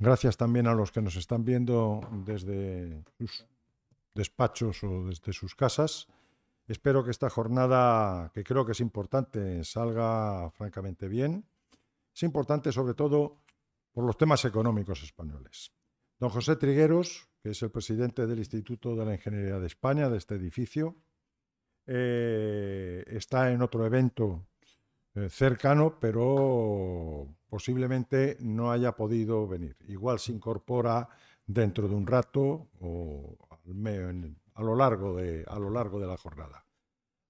Gracias también a los que nos están viendo desde sus despachos o desde sus casas. Espero que esta jornada, que creo que es importante, salga francamente bien. Es importante sobre todo por los temas económicos españoles. Don José Trigueros, que es el presidente del Instituto de la Ingeniería de España, de este edificio, eh, está en otro evento eh, cercano, pero posiblemente no haya podido venir. Igual se incorpora dentro de un rato o a lo largo de, a lo largo de la jornada.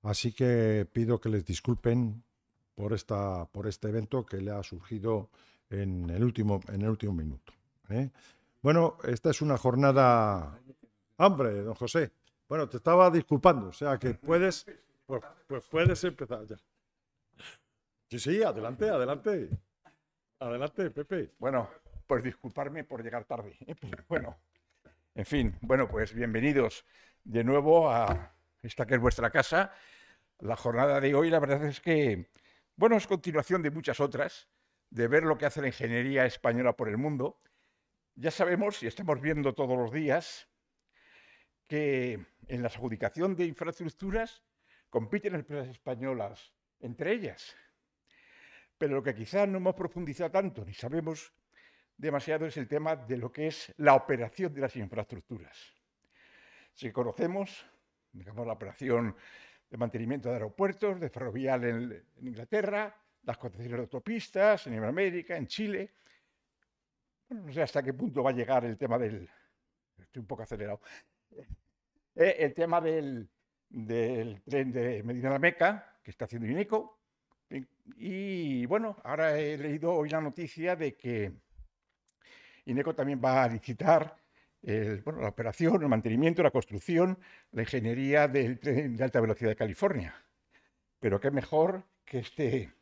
Así que pido que les disculpen por, esta, por este evento que le ha surgido en el último, en el último minuto. ¿eh? Bueno, esta es una jornada... Hombre, don José. Bueno, te estaba disculpando, o sea que puedes, pues, pues puedes empezar ya. Sí, sí, adelante, adelante. Adelante, Pepe. Bueno, pues disculparme por llegar tarde, ¿eh? bueno, en fin, bueno, pues bienvenidos de nuevo a esta que es vuestra casa. La jornada de hoy, la verdad es que, bueno, es continuación de muchas otras, de ver lo que hace la ingeniería española por el mundo. Ya sabemos y estamos viendo todos los días que en la adjudicación de infraestructuras compiten empresas españolas entre ellas. Pero lo que quizás no hemos profundizado tanto ni sabemos demasiado es el tema de lo que es la operación de las infraestructuras. Si conocemos, digamos, la operación de mantenimiento de aeropuertos, de ferrovial en, Inglaterra, las concesiones de autopistas en Iberoamérica, en Chile. no sé hasta qué punto va a llegar el tema del... Estoy un poco acelerado. Eh, el tema del, tren de Medina la Meca, que está haciendo INECO, y bueno, ahora he leído hoy la noticia de que INECO también va a licitar la operación, el mantenimiento, la construcción, la ingeniería del tren de alta velocidad de California. Pero qué mejor que este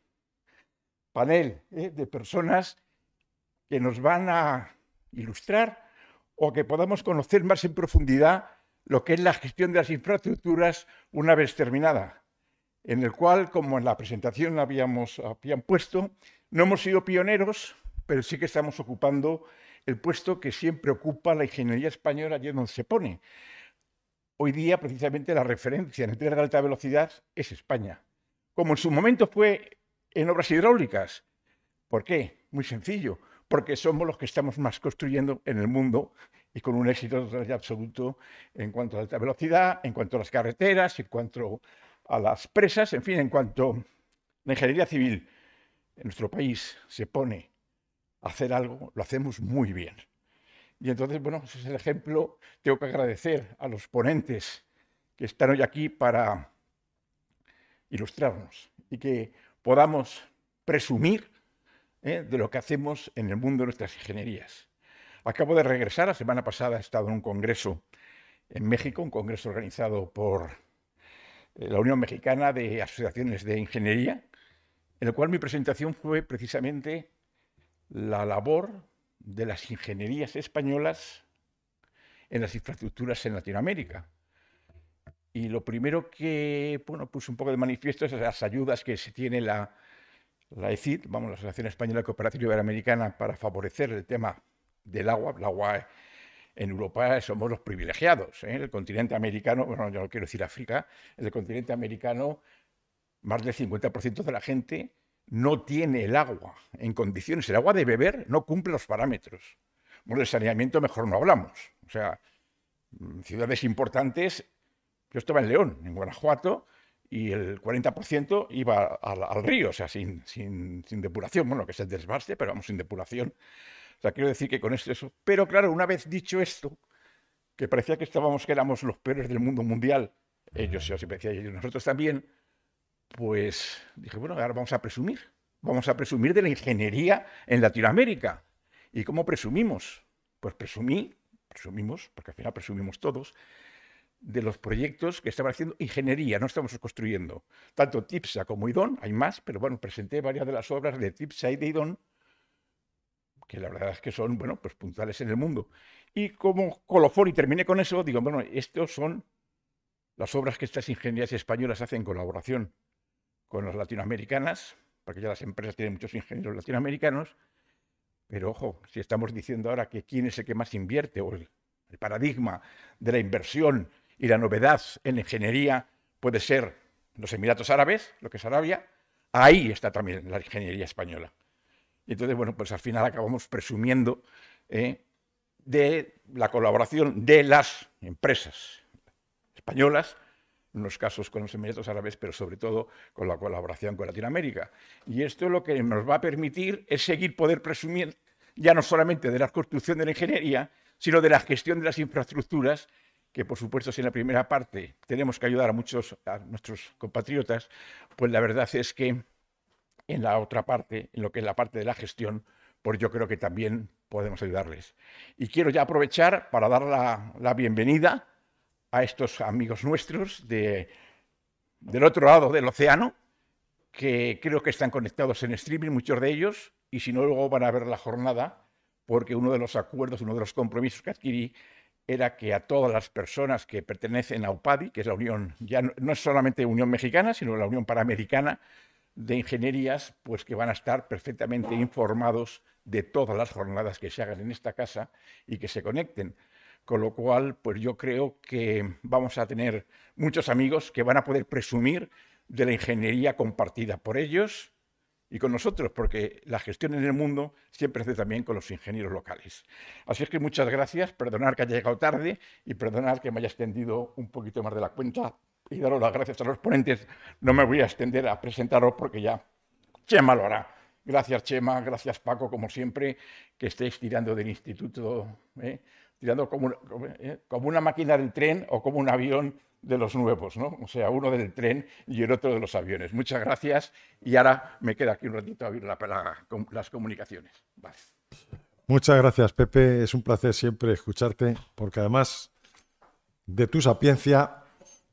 panel ¿eh? de personas que nos van a ilustrar o que podamos conocer más en profundidad lo que es la gestión de las infraestructuras una vez terminada en el cual, como en la presentación habíamos habían puesto, no hemos sido pioneros, pero sí que estamos ocupando el puesto que siempre ocupa la ingeniería española allí donde se pone. Hoy día, precisamente, la referencia en el de alta velocidad es España, como en su momento fue en obras hidráulicas. ¿Por qué? Muy sencillo, porque somos los que estamos más construyendo en el mundo y con un éxito total absoluto en cuanto a alta velocidad, en cuanto a las carreteras, en cuanto a las presas, en fin, en cuanto la ingeniería civil en nuestro país se pone a hacer algo, lo hacemos muy bien. Y entonces, bueno, ese es el ejemplo. Tengo que agradecer a los ponentes que están hoy aquí para ilustrarnos y que podamos presumir ¿eh? de lo que hacemos en el mundo de nuestras ingenierías. Acabo de regresar, la semana pasada he estado en un congreso en México, un congreso organizado por eh, la Unión Mexicana de Asociaciones de Ingeniería, en el cual mi presentación fue precisamente la labor de las ingenierías españolas en las infraestructuras en Latinoamérica. Y lo primero que bueno, puse un poco de manifiesto es las ayudas que se tiene la, la ECID, vamos, la Asociación Española de Cooperación Iberoamericana, para favorecer el tema del agua. la agua en Europa somos los privilegiados. en ¿eh? El continente americano, bueno, yo no quiero decir África, en el continente americano, más del 50% de la gente no tiene el agua en condiciones. El agua de beber no cumple los parámetros. Bueno, del saneamiento mejor no hablamos. O sea, mm, ciudades importantes, yo estaba en León, en Guanajuato, y el 40% iba al, río, o sea, sin, sin, sin depuración, bueno, que es el desbarste, pero vamos, sin depuración. O sea, quiero decir que con esto eso. Pero claro, una vez dicho esto, que parecía que estábamos, que éramos los peores del mundo mundial, ellos, yo siempre decía, ellos, nosotros también, pues dije, bueno, ahora vamos a presumir. Vamos a presumir de la ingeniería en Latinoamérica. ¿Y cómo presumimos? Pues presumí, presumimos, porque al final presumimos todos, de los proyectos que estaban haciendo ingeniería, no estamos construyendo. Tanto TIPSA como IDON, hay más, pero bueno, presenté varias de las obras de TIPSA y de IDON que la verdad es que son, bueno, pues puntuales en el mundo. Y como colofón, y terminé con eso, digo, bueno, estos son las obras que estas ingenierías españolas hacen en colaboración con las latinoamericanas, porque ya las empresas tienen muchos ingenieros latinoamericanos, pero ojo, si estamos diciendo ahora que quién es el que más invierte o el, paradigma de la inversión y la novedad en ingeniería puede ser los Emiratos Árabes, lo que es Arabia, ahí está también la ingeniería española. Y entonces, bueno, pues al final acabamos presumiendo ¿eh? de la colaboración de las empresas españolas, en los casos con los Emiratos Árabes, pero sobre todo con la colaboración con Latinoamérica. Y esto lo que nos va a permitir es seguir poder presumir ya no solamente de la construcción de la ingeniería, sino de la gestión de las infraestructuras, que por supuesto si en la primera parte tenemos que ayudar a muchos a nuestros compatriotas, pues la verdad es que en la otra parte, en lo que es la parte de la gestión, pues yo creo que también podemos ayudarles. Y quiero ya aprovechar para dar la, bienvenida a estos amigos nuestros del otro lado del océano, que creo que están conectados en streaming, muchos de ellos, y si no, luego van a ver la jornada, porque uno de los acuerdos, uno de los compromisos que adquirí era que a todas las personas que pertenecen a UPADI, que es la Unión, ya no, no es solamente Unión Mexicana, sino la Unión Panamericana de ingenierías, pues que van a estar perfectamente informados de todas las jornadas que se hagan en esta casa y que se conecten. Con lo cual, pues yo creo que vamos a tener muchos amigos que van a poder presumir de la ingeniería compartida por ellos y con nosotros, porque la gestión en el mundo siempre hace también con los ingenieros locales. Así es que muchas gracias, perdonar que haya llegado tarde y perdonar que me haya extendido un poquito más de la cuenta y daros las gracias a los ponentes. No me voy a extender a presentaros porque ya Chema lo hará. Gracias Chema, gracias Paco, como siempre, que estéis tirando del instituto, ¿eh? tirando como, ¿eh? como, una máquina del tren o como un avión de los nuevos, ¿no? O sea, uno del tren y el otro de los aviones. Muchas gracias y ahora me queda aquí un ratito a abrir la, las comunicaciones. Muchas gracias, Pepe. Es un placer siempre escucharte porque además de tu sapiencia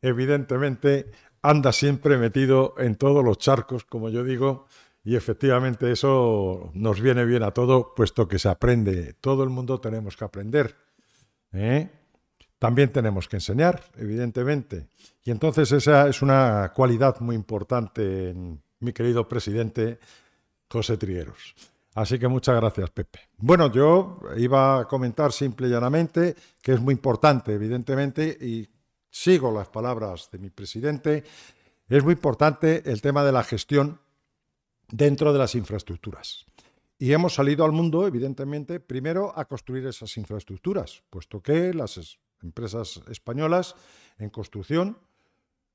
evidentemente anda siempre metido en todos los charcos, como yo digo, y efectivamente eso nos viene bien a todos, puesto que se aprende, todo el mundo tenemos que aprender. ¿eh? También tenemos que enseñar, evidentemente. Y entonces esa es una cualidad muy importante en mi querido presidente José Trieros. Así que muchas gracias, Pepe. Bueno, yo iba a comentar simple y llanamente que es muy importante, evidentemente, y sigo las palabras de mi presidente, es muy importante el tema de la gestión dentro de las infraestructuras. Y hemos salido al mundo, evidentemente, primero a construir esas infraestructuras, puesto que las empresas españolas en construcción,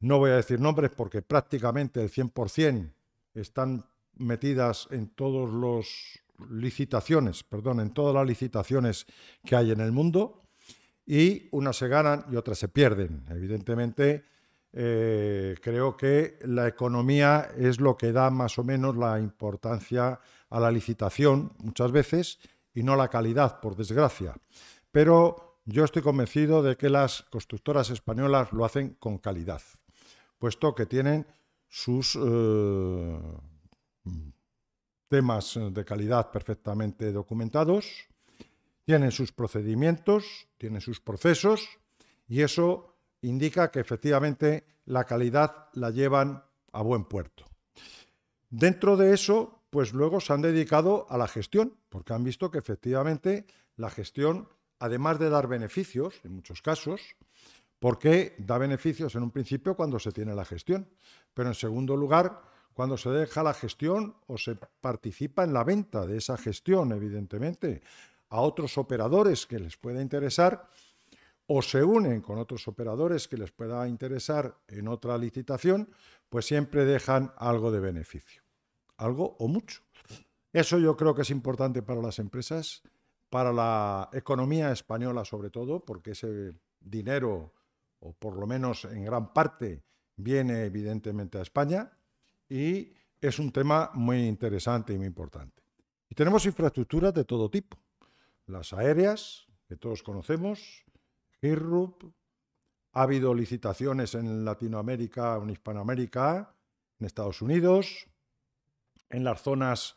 no voy a decir nombres porque prácticamente el 100% están metidas en todas las licitaciones, perdón, en todas las licitaciones que hay en el mundo, y unas se ganan y otras se pierden. Evidentemente, eh, creo que la economía es lo que da más o menos la importancia a la licitación muchas veces y no la calidad, por desgracia. Pero yo estoy convencido de que las constructoras españolas lo hacen con calidad, puesto que tienen sus eh, temas de calidad perfectamente documentados, tienen sus procedimientos, tienen sus procesos y eso indica que efectivamente la calidad la llevan a buen puerto. Dentro de eso, pues luego se han dedicado a la gestión, porque han visto que efectivamente la gestión, además de dar beneficios, en muchos casos, porque da beneficios en un principio cuando se tiene la gestión, pero en segundo lugar, cuando se deja la gestión o se participa en la venta de esa gestión, evidentemente, a otros operadores que les pueda interesar o se unen con otros operadores que les pueda interesar en otra licitación, pues siempre dejan algo de beneficio, algo o mucho. Eso yo creo que es importante para las empresas, para la economía española sobre todo, porque ese dinero, o por lo menos en gran parte, viene evidentemente a España y es un tema muy interesante y muy importante. Y tenemos infraestructuras de todo tipo las aéreas, que todos conocemos, HIRRUP, ha habido licitaciones en Latinoamérica, en Hispanoamérica, en Estados Unidos, en las zonas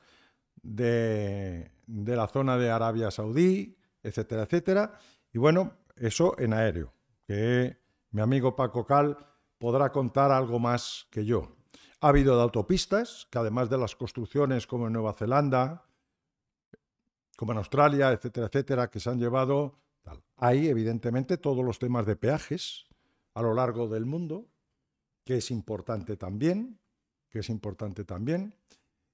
de, de la zona de Arabia Saudí, etcétera, etcétera. Y bueno, eso en aéreo, que mi amigo Paco Cal podrá contar algo más que yo. Ha habido de autopistas, que además de las construcciones como en Nueva Zelanda, como en Australia, etcétera, etcétera, que se han llevado. Hay, evidentemente, todos los temas de peajes a lo largo del mundo, que es importante también, que es importante también.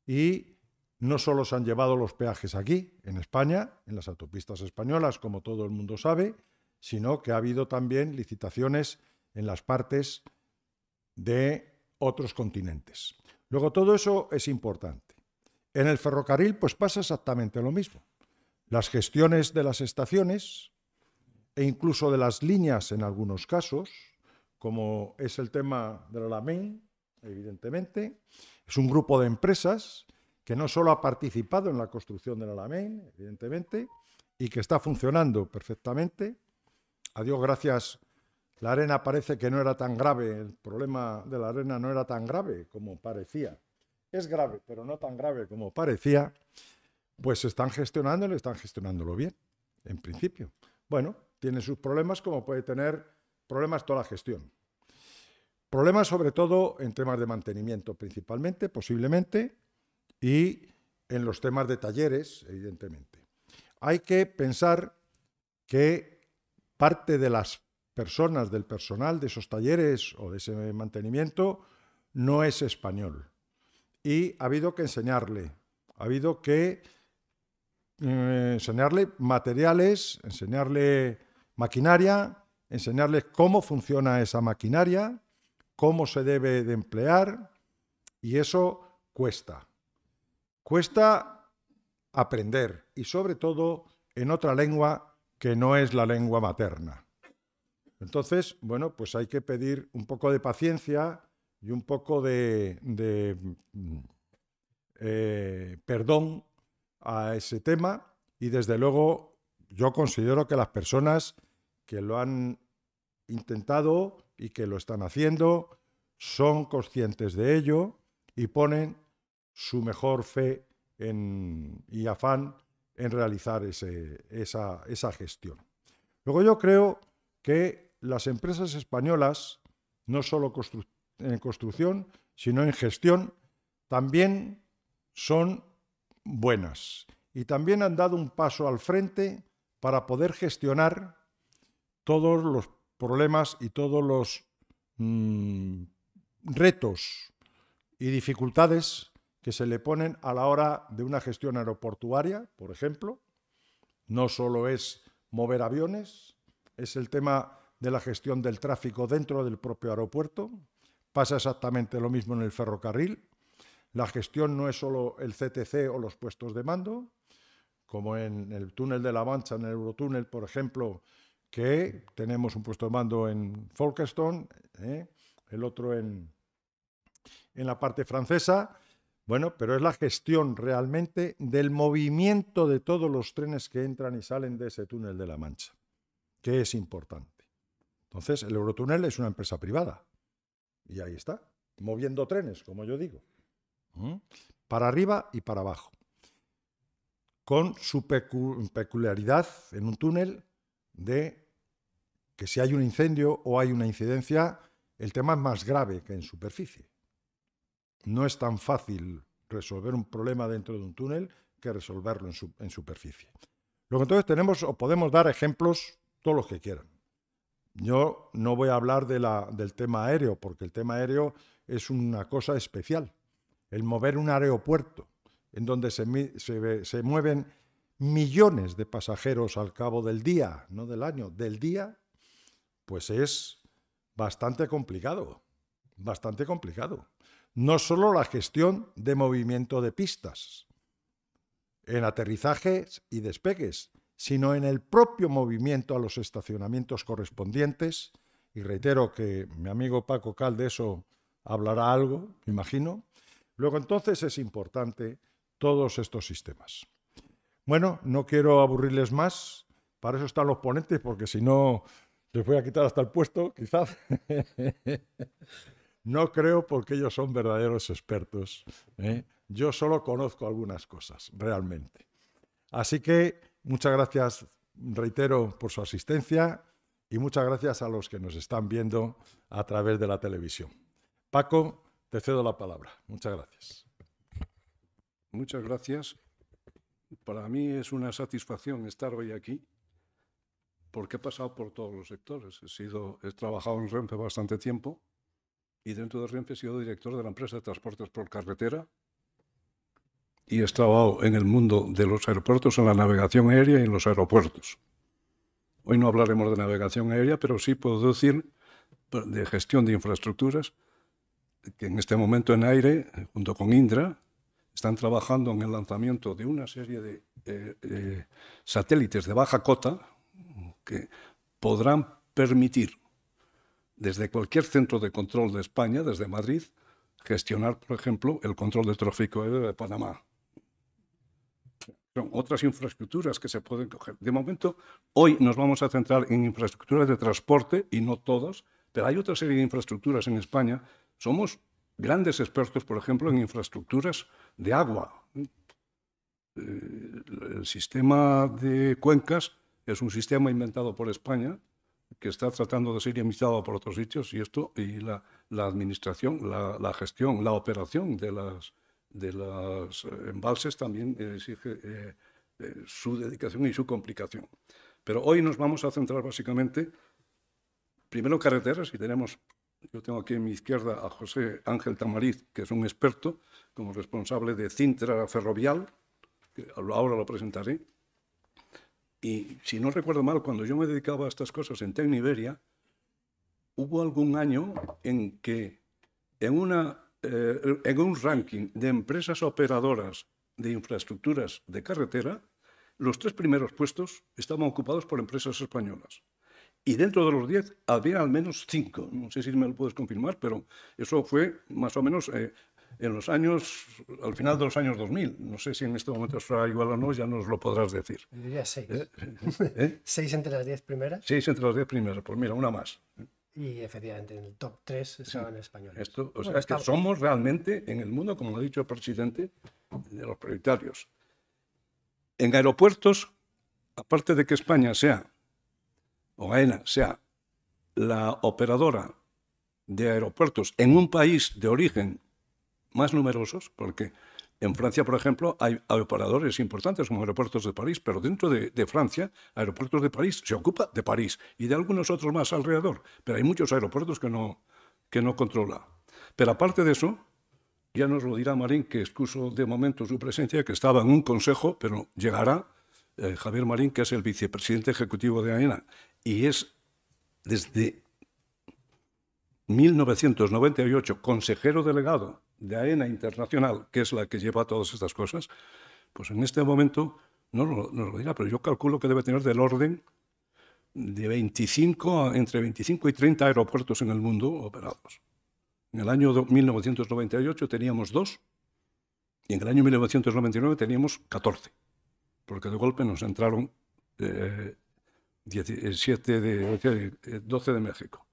Y no solo se han llevado los peajes aquí, en España, en las autopistas españolas, como todo el mundo sabe, sino que ha habido también licitaciones en las partes de otros continentes. Luego, todo eso es importante. En el ferrocarril, pues pasa exactamente lo mismo las gestiones de las estaciones e incluso de las líneas en algunos casos, como es el tema de la LAMEIN, evidentemente. Es un grupo de empresas que no solo ha participado en la construcción de la LAMEIN, evidentemente, y que está funcionando perfectamente. A Dios gracias, la arena parece que no era tan grave, el problema de la arena no era tan grave como parecía. Es grave, pero no tan grave como parecía. Pues están gestionándolo, están gestionándolo bien, en principio. Bueno, tiene sus problemas como puede tener problemas toda la gestión. Problemas sobre todo en temas de mantenimiento principalmente, posiblemente, y en los temas de talleres, evidentemente. Hay que pensar que parte de las personas, del personal de esos talleres o de ese mantenimiento, no es español. Y ha habido que enseñarle, ha habido que eh, enseñarle materiales, enseñarle maquinaria, enseñarles cómo funciona esa maquinaria, cómo se debe de emplear, y eso cuesta. Cuesta aprender, y sobre todo en otra lengua que no es la lengua materna. Entonces, bueno, pues hay que pedir un poco de paciencia y un poco de, mm, eh, perdón a ese tema y desde luego yo considero que las personas que lo han intentado y que lo están haciendo son conscientes de ello y ponen su mejor fe en, y afán en realizar esa, gestión. Luego yo creo que las empresas españolas, no solo en construcción, sino en gestión, también son buenas y también han dado un paso al frente para poder gestionar todos los problemas y todos los mm, retos y dificultades que se le ponen a la hora de una gestión aeroportuaria, por ejemplo. No solo es mover aviones, es el tema de la gestión del tráfico dentro del propio aeropuerto. Pasa exactamente lo mismo en el ferrocarril. La gestión no es solo el CTC o los puestos de mando, como en el túnel de la Mancha, en el Eurotúnel, por ejemplo, que tenemos un puesto de mando en Folkestone, ¿eh? el otro en, en la parte francesa. Bueno, pero es la gestión realmente del movimiento de todos los trenes que entran y salen de ese túnel de la Mancha, que es importante. Entonces, el Eurotúnel es una empresa privada. Y ahí está, moviendo trenes, como yo digo para arriba y para abajo, con su peculiaridad en un túnel de que si hay un incendio o hay una incidencia, el tema es más grave que en superficie. No es tan fácil resolver un problema dentro de un túnel que resolverlo en, superficie. entonces tenemos o podemos dar ejemplos todos los que quieran. Yo no voy a hablar del tema aéreo, porque el tema aéreo es una cosa especial el mover un aeropuerto en donde se, mueven millones de pasajeros al cabo del día, no del año, del día, pues es bastante complicado, bastante complicado. No solo la gestión de movimiento de pistas en aterrizajes y despegues, sino en el propio movimiento a los estacionamientos correspondientes. Y reitero que mi amigo Paco eso hablará algo, imagino, Luego entonces es importante todos estos sistemas. Bueno, no quiero aburrirles más, para eso están los ponentes, porque si no les voy a quitar hasta el puesto, quizás. no creo porque ellos son verdaderos expertos. ¿eh? Yo solo conozco algunas cosas, realmente. Así que muchas gracias, reitero, por su asistencia y muchas gracias a los que nos están viendo a través de la televisión. Paco, cedo la palabra. Muchas gracias. Muchas gracias. Para mí es una satisfacción estar hoy aquí porque he pasado por todos los sectores. He, sido, he trabajado en Renfe bastante tiempo y dentro de Renfe he sido director de la empresa de transportes por carretera y he trabajado en el mundo de los aeropuertos, en la navegación aérea y en los aeropuertos. Hoy no hablaremos de navegación aérea, pero sí puedo decir de gestión de infraestructuras que en este momento en aire, junto con Indra, están trabajando en el lanzamiento de una serie de eh, eh, satélites de baja cota que podrán permitir desde cualquier centro de control de España, desde Madrid, gestionar, por ejemplo, el control de tráfico aéreo de Panamá. Son otras infraestructuras que se pueden coger. De momento, hoy nos vamos a centrar en infraestructuras de transporte y no todas, pero hay otra serie de infraestructuras en España somos grandes expertos, por ejemplo, en infraestructuras de agua. Eh, el sistema de cuencas es un sistema inventado por España que está tratando de ser imitado por otros sitios y esto y la, administración, la, gestión, la operación de las de los eh, embalses también exige eh, su dedicación y su complicación. Pero hoy nos vamos a centrar básicamente primero carreteras y tenemos yo tengo aquí a mi izquierda a José Ángel Tamariz, que es un experto como responsable de Cintra Ferrovial, que ahora lo presentaré. Y si no recuerdo mal, cuando yo me dedicaba a estas cosas en Tecniberia, hubo algún año en que en, eh, en un ranking de empresas operadoras de infraestructuras de carretera, los tres primeros puestos estaban ocupados por empresas españolas y dentro de los 10 había al menos 5. No sé si me lo puedes confirmar, pero eso fue más o menos eh, en los años, al final de los años 2000. No sé si en este momento será igual o no, ya nos lo podrás decir. diría 6. ¿6 eh, eh, entre las 10 primeras? 6 entre las 10 primeras, pues mira, una más. Y efectivamente, en el top 3 estaban españoles. Esto, o sea, es que somos realmente en el mundo, como lo ha dicho el presidente, de los prioritarios. En aeropuertos, aparte de que España sea o AENA sea la operadora de aeropuertos en un país de origen más numerosos, porque en Francia, por ejemplo, hay operadores importantes como aeropuertos de París, pero dentro de, Francia, aeropuertos de París se ocupa de París y de algunos otros más alrededor, pero hay muchos aeropuertos que no, que no controla. Pero aparte de eso, ya nos lo dirá Marín, que excuso de momento su presencia, que estaba en un consejo, pero llegará eh, Javier Marín, que es el vicepresidente ejecutivo de AENA y es desde 1998 consejero delegado de AENA Internacional, que es la que lleva todas estas cosas, pues en este momento, no lo dirá, pero yo calculo que debe tener del orden de 25, entre 25 y 30 aeropuertos en el mundo operados. En el año 1998 teníamos dos y en el año 1999 teníamos 14, porque de golpe nos entraron eh, 17 eh, de, 12 eh, eh, de México.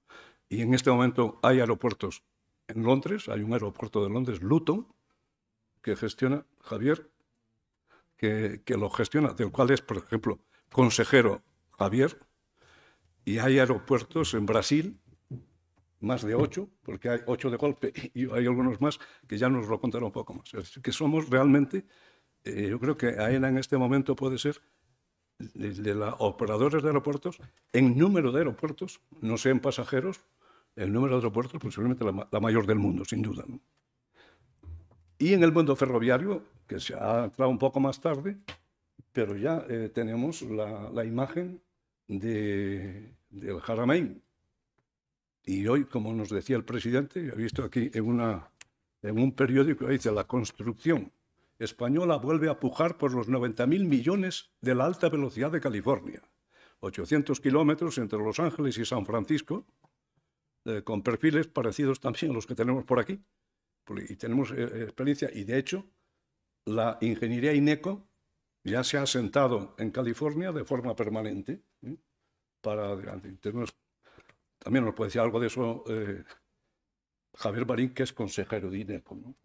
Y en este momento hay aeropuertos en Londres, hay un aeropuerto de Londres, Luton, que gestiona Javier, que, lo gestiona, del cual es, por ejemplo, consejero Javier. Y hay aeropuertos en Brasil, más de ocho, porque hay ocho de golpe y hay algunos más que ya nos lo contaron un poco más. Es que somos realmente, yo creo que AENA en este momento puede ser de, los operadores de aeropuertos en número de aeropuertos, no sean pasajeros, el número de aeropuertos posiblemente la, mayor del mundo, sin duda. Y en el mundo ferroviario, que se ha entrado un poco más tarde, pero ya eh, tenemos la, imagen de, del Haramain. Y hoy, como nos decía el presidente, he visto aquí en, una, en un periódico, dice la construcción Española vuelve a pujar por los 90.000 millones de la alta velocidad de California. 800 kilómetros entre Los Ángeles y San Francisco, eh, con perfiles parecidos también a los que tenemos por aquí. Y tenemos eh, experiencia. Y de hecho, la ingeniería INECO ya se ha asentado en California de forma permanente. ¿eh? Para también nos puede decir algo de eso Javier Barín, que es consejero de INECO.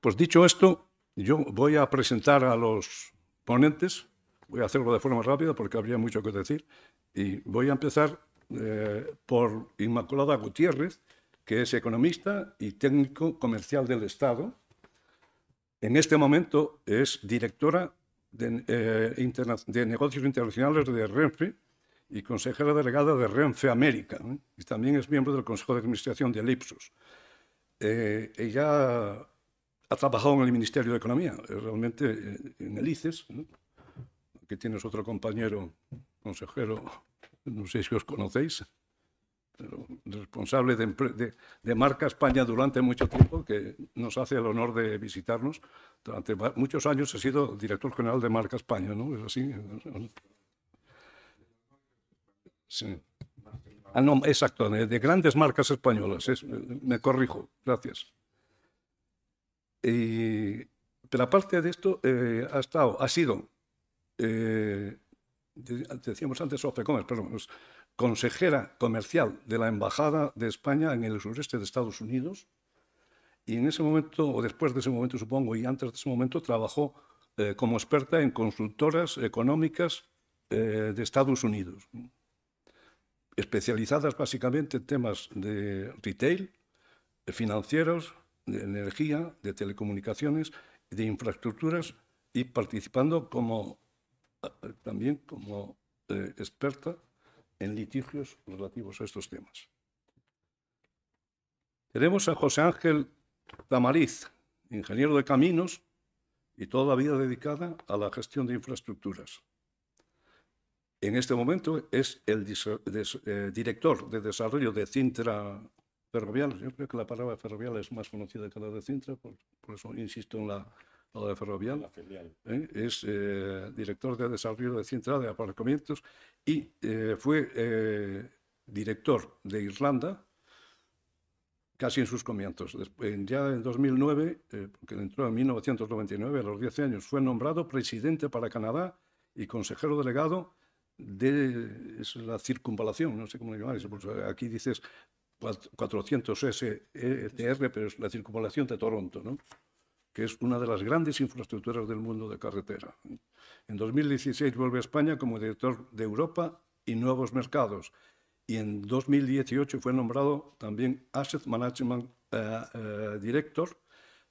Pues dicho esto, yo voy a presentar a los ponentes, voy a hacerlo de forma rápida porque habría mucho que decir, y voy a empezar eh, por Inmaculada Gutiérrez, que es economista y técnico comercial del Estado. En este momento es directora de, eh, de negocios internacionales de Renfe y consejera delegada de Renfe América. ¿eh? Y también es miembro del Consejo de Administración de Elipsos. ella trabajado en el Ministerio de Economía, eh, realmente eh, en el ICES, que tienes otro compañero consejero, no sé si os conocéis, pero responsable de, Marca España durante mucho tiempo, que nos hace el honor de visitarnos. Durante muchos años he sido director general de Marca España, ¿no? Es así. Sí. Ah, exacto, de, grandes marcas españolas, me corrijo, gracias. Y, eh, pero aparte de esto, eh, ha, estado, ha sido, eh, decíamos antes, Sofía pues, consejera comercial de la Embajada de España en el sureste de Estados Unidos. Y en ese momento, o después de ese momento supongo, y antes de ese momento, trabajó como experta en consultoras económicas de Estados Unidos, especializadas básicamente en temas de retail, financieros, de energía, de telecomunicaciones, de infraestructuras y participando como, eh, también como eh, experta en litigios relativos a estos temas. Tenemos a José Ángel Tamariz, ingeniero de caminos y toda la vida dedicada a la gestión de infraestructuras. En este momento es el eh, director de desarrollo de Cintra ferrovial. Yo creo que la palabra ferrovial es más conocida que la de Cintra, por, eso insisto en la, palabra de ferrovial. ¿Eh? Es eh, director de desarrollo de Cintra de aparcamientos y eh, fue director de Irlanda casi en sus comienzos. ya en 2009, porque entró en 1999, a los 10 años, fue nombrado presidente para Canadá y consejero delegado de la circunvalación, no sé cómo lo eso. aquí dices 400S e, pero es la circunvalación de Toronto, que es una de las grandes infraestructuras del mundo de carretera. En 2016 vuelve a España como director de Europa y Nuevos Mercados. Y en 2018 fue nombrado también Asset Management eh, eh, Director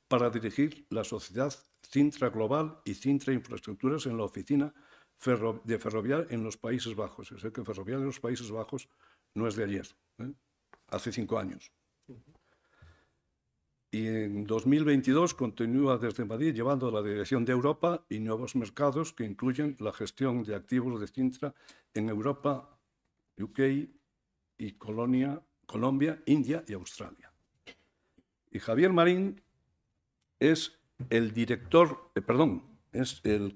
para dirigir la sociedad Cintra Global y Cintra Infraestructuras en la oficina de Ferrovial en los Países Bajos. Es decir, que Ferrovial en los Países Bajos no es de ayer. ¿eh? hace cinco años. Y en 2022 continúa desde Madrid llevando la dirección de Europa y nuevos mercados que incluyen la gestión de activos de Cintra en Europa, UK y Colombia, India y Australia. Y Javier Marín es el director, eh, perdón, es el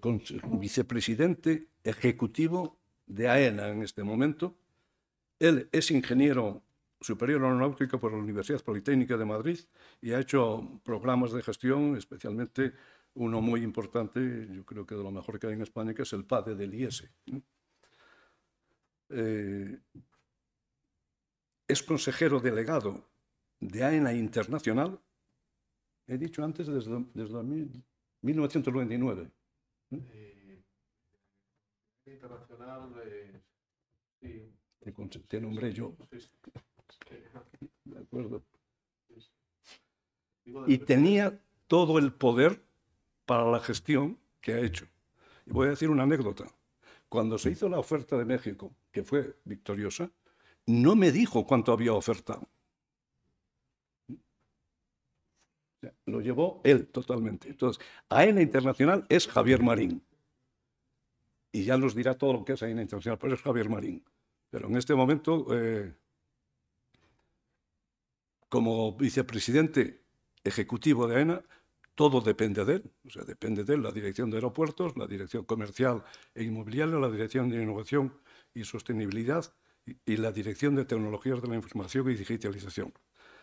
vicepresidente ejecutivo de AENA en este momento. Él es ingeniero superior aeronáutica por la Universidad Politécnica de Madrid y ha hecho programas de gestión, especialmente uno muy importante, yo creo que de lo mejor que hay en España, que es el padre del IES. Eh, es consejero delegado de AENA e Internacional, he dicho antes, desde, 1999. Eh, internacional, eh, sí. te, te nombré yo. Y tenía todo el poder para la gestión que ha hecho. Y voy a decir una anécdota. Cuando se hizo la oferta de México, que fue victoriosa, no me dijo cuánto había ofertado. Lo llevó él totalmente. Entonces, AENA Internacional es Javier Marín. Y ya nos dirá todo lo que es AENA Internacional, pero es Javier Marín. Pero en este momento, eh, como vicepresidente ejecutivo de AENA, todo depende de él. O sea, depende de él la dirección de aeropuertos, la dirección comercial e inmobiliaria, la dirección de innovación y sostenibilidad y, la dirección de tecnologías de la información y digitalización.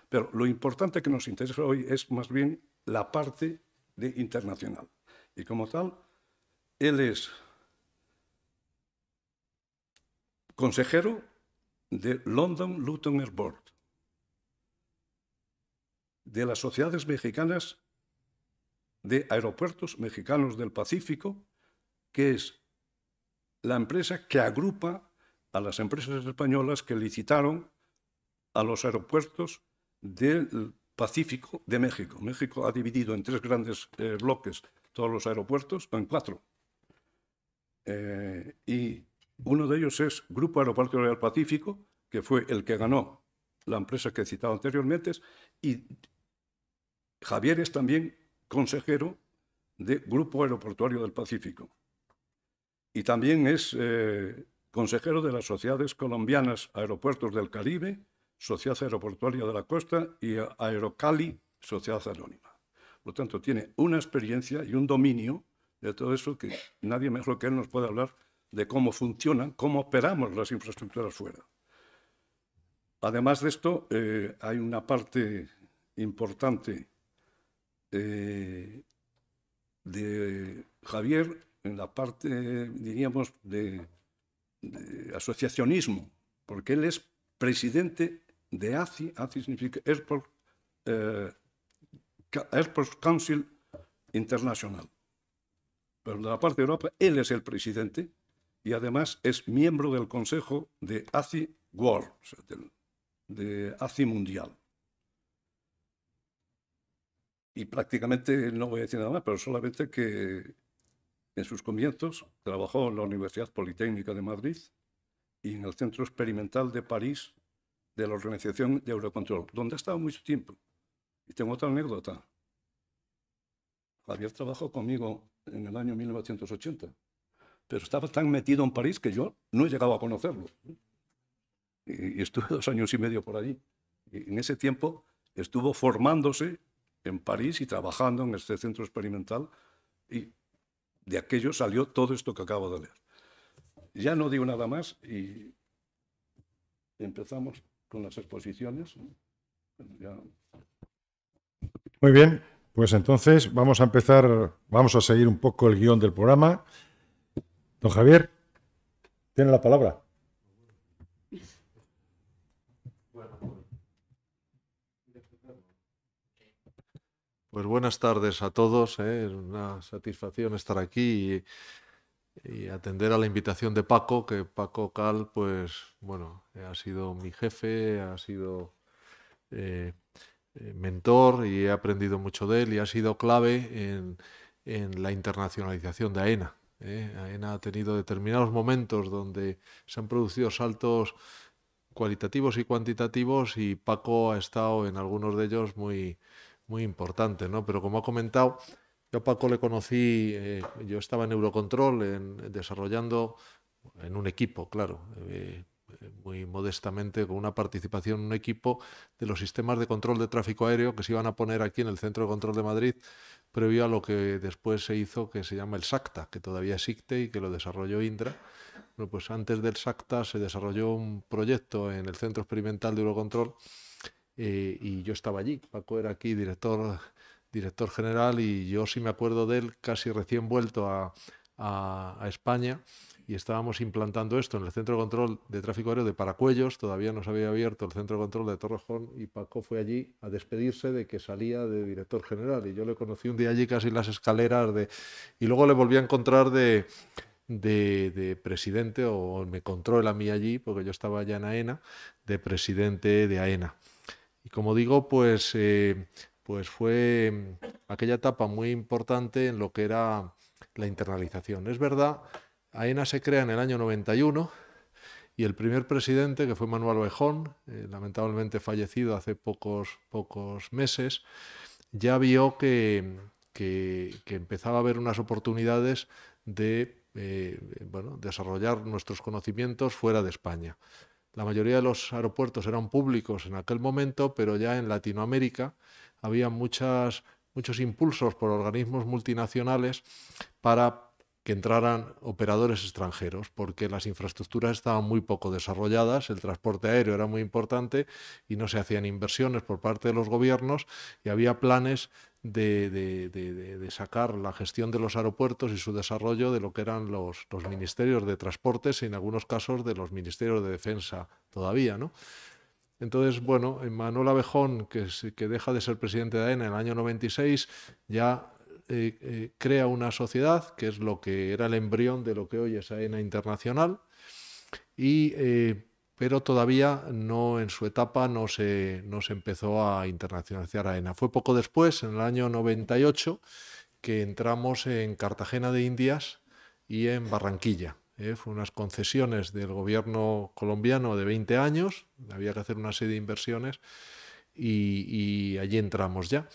Pero lo importante que nos interesa hoy es más bien la parte de internacional. Y como tal, él es consejero de London Luton Airport, de las sociedades mexicanas de aeropuertos mexicanos del Pacífico, que es la empresa que agrupa a las empresas españolas que licitaron a los aeropuertos del Pacífico de México. México ha dividido en tres grandes eh, bloques todos los aeropuertos, en cuatro. Eh, y uno de ellos es Grupo Aeropuerto del Pacífico, que fue el que ganó la empresa que he citado anteriormente, y Javier es también consejero de Grupo Aeroportuario del Pacífico y también es eh, consejero de las Sociedades Colombianas Aeropuertos del Caribe, Sociedad Aeroportuaria de la Costa y Aerocali, Sociedad Anónima. Por lo tanto, tiene una experiencia y un dominio de todo eso que nadie mejor que él nos puede hablar de cómo funcionan, cómo operamos las infraestructuras fuera. Además de esto, eh, hay una parte importante eh, de Javier en la parte, diríamos, de, asociacionismo, porque él es presidente de ACI, ACI significa Airport, eh, Council Internacional Pero de la parte de Europa, él es el presidente y además es miembro del consejo de ACI World, de ACI Mundial. Y prácticamente, no voy a decir nada más, pero solamente que en sus comienzos trabajó en la Universidad Politécnica de Madrid y en el Centro Experimental de París de la Organización de Eurocontrol, donde estaba estado mucho tiempo. Y tengo otra anécdota. Javier trabajó conmigo en el año 1980, pero estaba tan metido en París que yo no he llegado a conocerlo. Y, estuve dos años y medio por allí. Y en ese tiempo estuvo formándose en París y trabajando en este centro experimental y de aquello salió todo esto que acabo de leer. Ya no digo nada más y empezamos con las exposiciones. Muy bien, pues entonces vamos a empezar, vamos a seguir un poco el guión del programa. Don Javier, tiene la palabra. Pues buenas tardes a todos. ¿eh? Es una satisfacción estar aquí y, atender a la invitación de Paco, que Paco Cal, pues bueno, eh, ha sido mi jefe, ha sido eh, mentor y he aprendido mucho de él y ha sido clave en, la internacionalización de AENA. AENA ha tenido determinados momentos donde se han producido saltos cualitativos y cuantitativos y Paco ha estado en algunos de ellos muy muy importante, ¿no? Pero como ha comentado, yo a Paco le conocí, eh, yo estaba en Eurocontrol en, desarrollando en un equipo, claro, eh, muy modestamente con una participación en un equipo de los sistemas de control de tráfico aéreo que se iban a poner aquí en el Centro de Control de Madrid, previo a lo que después se hizo que se llama el SACTA, que todavía existe y que lo desarrolló Indra. Bueno, pues antes del SACTA se desarrolló un proyecto en el Centro Experimental de Eurocontrol eh, y yo estaba allí. Paco era aquí director, director general y yo sí me acuerdo de él casi recién vuelto a, España y estábamos implantando esto en el centro de control de tráfico aéreo de Paracuellos, todavía no se había abierto el centro de control de Torrejón y Paco fue allí a despedirse de que salía de director general y yo le conocí un día allí casi en las escaleras de y luego le volví a encontrar de, de, presidente o me encontró él a mí allí porque yo estaba allá en AENA de presidente de AENA y como digo, pues, eh, pues fue mm, aquella etapa muy importante en lo que era la internalización. Es verdad, AENA se crea en el año 91 y el primer presidente, que fue Manuel Ovejón, eh, lamentablemente fallecido hace pocos, pocos meses, ya vio que, empezaba a haber unas oportunidades de eh, bueno, desarrollar nuestros conocimientos fuera de España. La mayoría de los aeropuertos eran públicos en aquel momento, pero ya en Latinoamérica había muchos impulsos por organismos multinacionales para que entraran operadores extranjeros, porque las infraestructuras estaban muy poco desarrolladas, el transporte aéreo era muy importante y no se hacían inversiones por parte de los gobiernos y había planes de, de, sacar la gestión de los aeropuertos y su desarrollo de lo que eran los, ministerios de transportes y en algunos casos de los ministerios de defensa todavía, ¿no? Entonces, bueno, Manuel Abejón, que, que deja de ser presidente de AENA en el año 96, ya eh, eh, crea una sociedad que es lo que era el embrión de lo que hoy es AENA Internacional y... Eh, pero todavía no en su etapa no se, no empezó a internacionalizar AENA. Fue poco después, en el año 98, que entramos en Cartagena de Indias y en Barranquilla. ¿eh? Fue unas concesiones del gobierno colombiano de 20 años, había que hacer una serie de inversiones y, allí entramos ya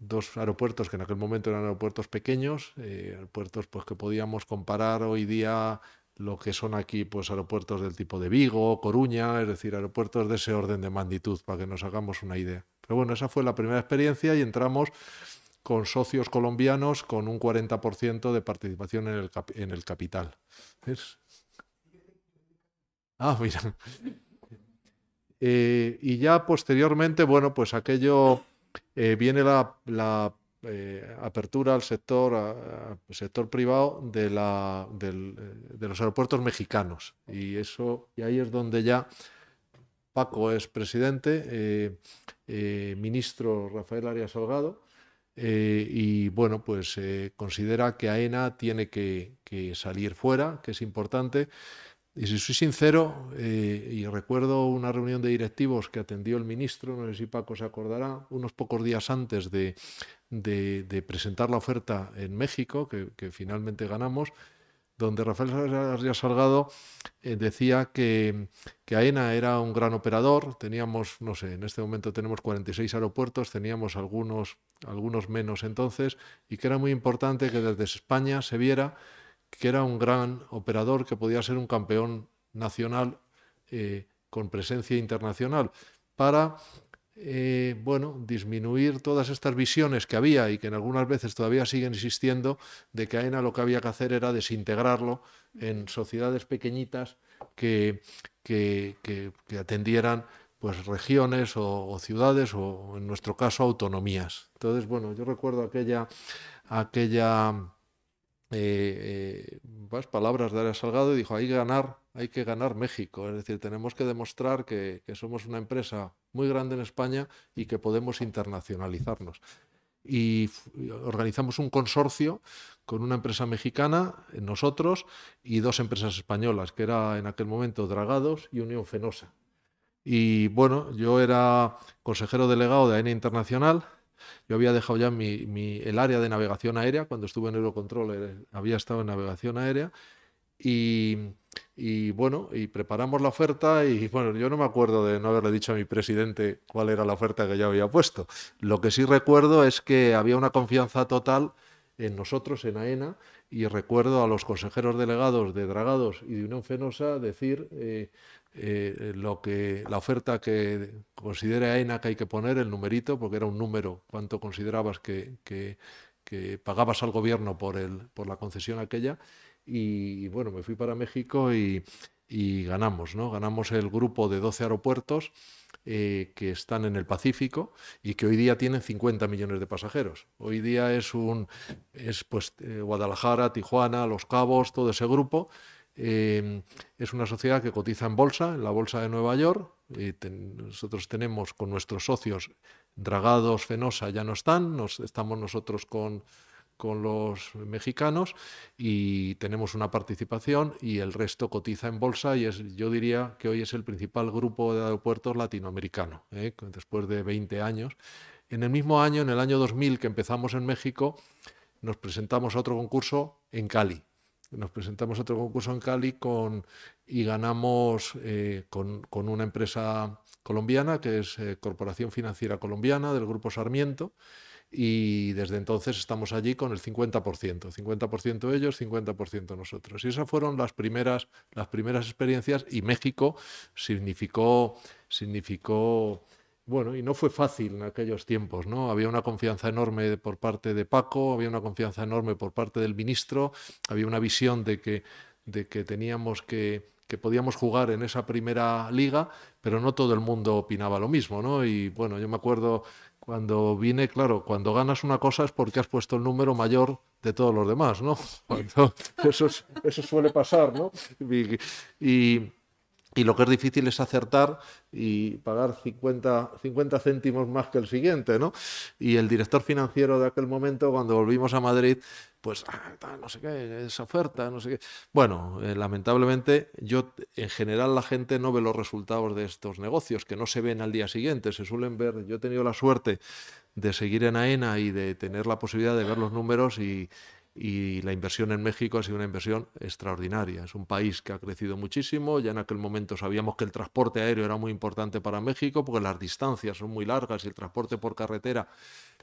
dos aeropuertos que en aquel momento eran aeropuertos pequeños, eh, aeropuertos pues, que podíamos comparar hoy día lo que son aquí pues aeropuertos del tipo de Vigo, Coruña, es decir, aeropuertos de ese orden de magnitud, para que nos hagamos una idea. Pero bueno, esa fue la primera experiencia y entramos con socios colombianos con un 40% de participación en el, capital. Ah, mira. Eh, y ya posteriormente, bueno, pues aquello eh, viene la eh, apertura al sector, sector privado de, la, eh, de, los aeropuertos mexicanos. Y, eso, y ahí es donde ya Paco es presidente, eh, ministro Rafael Arias Salgado, y bueno, pues considera que AENA tiene que salir fuera, que es importante. Y si soy sincero, eh, y recuerdo una reunión de directivos que atendió el ministro, no sé si Paco se acordará, unos pocos días antes de, de, presentar la oferta en México, que, finalmente ganamos, donde Rafael Arias Salgado eh, decía que, que, AENA era un gran operador, teníamos, no sé, en este momento tenemos 46 aeropuertos, teníamos algunos, algunos menos entonces, y que era muy importante que desde España se viera que era un gran operador, que podía ser un campeón nacional eh, con presencia internacional, para eh, bueno, disminuir todas estas visiones que había y que en algunas veces todavía siguen existiendo, de que AENA lo que había que hacer era desintegrarlo en sociedades pequeñitas que, que, atendieran pues regiones o, ciudades o en nuestro caso autonomías. Entonces, bueno, yo recuerdo aquella, aquella eh, eh pues, palabras de Arias Salgado y dijo, hay que ganar, hay que ganar México. Es decir, tenemos que demostrar que, que somos una empresa muy grande en España y que podemos internacionalizarnos. Y organizamos un consorcio con una empresa mexicana, nosotros, y dos empresas españolas, que era en aquel momento Dragados y Unión Fenosa. Y bueno, yo era consejero delegado de AENA Internacional yo había dejado ya mi, mi, el área de navegación aérea, cuando estuve en Eurocontrol eh, había estado en navegación aérea, y, y, bueno, y preparamos la oferta y bueno, yo no me acuerdo de no haberle dicho a mi presidente cuál era la oferta que ya había puesto. Lo que sí recuerdo es que había una confianza total en nosotros, en AENA, y recuerdo a los consejeros delegados de Dragados y de Unión Fenosa decir, eh, eh, lo que, la oferta que considere AENA que hay que poner, el numerito, porque era un número, cuánto considerabas que, pagabas al gobierno por, el, por la concesión aquella. Y, bueno, me fui para México y, ganamos, ¿no? Ganamos el grupo de 12 aeropuertos eh, que están en el Pacífico y que hoy día tienen 50 millones de pasajeros. Hoy día es un es pues eh, Guadalajara, Tijuana, Los Cabos, todo ese grupo Em, es una sociedad que cotiza en bolsa, en la bolsa de Nueva York. nosotros tenemos con nuestros socios Dragados, Fenosa ya no están, estamos nosotros con, con los mexicanos y tenemos una participación y el resto cotiza en bolsa y es, yo diría que hoy es el principal grupo de aeropuertos latinoamericano, ¿eh? después de 20 años. En el mismo año, en el año 2000 que empezamos en México, nos presentamos a otro concurso en Cali, nos presentamos a otro concurso en Cali con, y ganamos eh, con, una empresa colombiana, que es eh, Corporación Financiera Colombiana del Grupo Sarmiento, y desde entonces estamos allí con el 50%, 50% ellos, 50% nosotros. Y esas fueron las primeras, las primeras experiencias y México significó... significó bueno, y no fue fácil en aquellos tiempos, ¿no? Había una confianza enorme por parte de Paco, había una confianza enorme por parte del ministro, había una visión de que, de que teníamos que, que podíamos jugar en esa primera liga, pero no todo el mundo opinaba lo mismo, ¿no? Y bueno, yo me acuerdo cuando vine, claro, cuando ganas una cosa es porque has puesto el número mayor de todos los demás, ¿no? eso, eso suele pasar, ¿no? y y lo que es difícil es acertar y pagar 50, 50, céntimos más que el siguiente, ¿no? Y el director financiero de aquel momento, cuando volvimos a Madrid, pues, ah, no sé qué, esa oferta, no sé qué. Bueno, eh, lamentablemente, yo, en general, la gente no ve los resultados de estos negocios, que no se ven al día siguiente, se suelen ver. Yo he tenido la suerte de seguir en AENA y de tener la posibilidad de ver los números y, y la inversión en México ha sido una inversión extraordinaria. Es un país que ha crecido muchísimo, ya en aquel momento sabíamos que el transporte aéreo era muy importante para México porque las distancias son muy largas y el transporte por carretera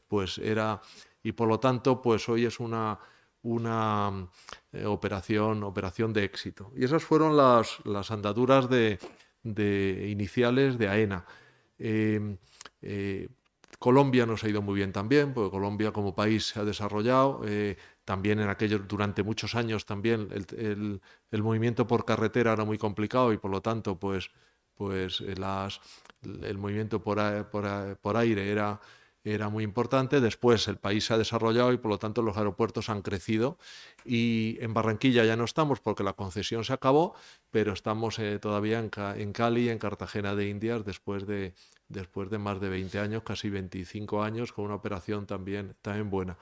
pues era y por lo tanto pues hoy es una una eh, operación operación de éxito. Y esas fueron las, andaduras de, iniciales de AENA. Em, eh, Colombia nos ha ido muy bien también, porque Colombia como país se ha desarrollado. Eh, también aquellos, durante muchos años también el, movimiento por carretera era muy complicado y por lo tanto pues, pues eh, el movimiento por, por, aire era, era muy importante. Después el país se ha desarrollado y por lo tanto los aeropuertos han crecido. Y en Barranquilla ya no estamos porque la concesión se acabó, pero estamos eh, todavía en, Cali, en Cartagena de Indias, después de, después de más de 20 años, casi 25 años, con una operación también, también buena.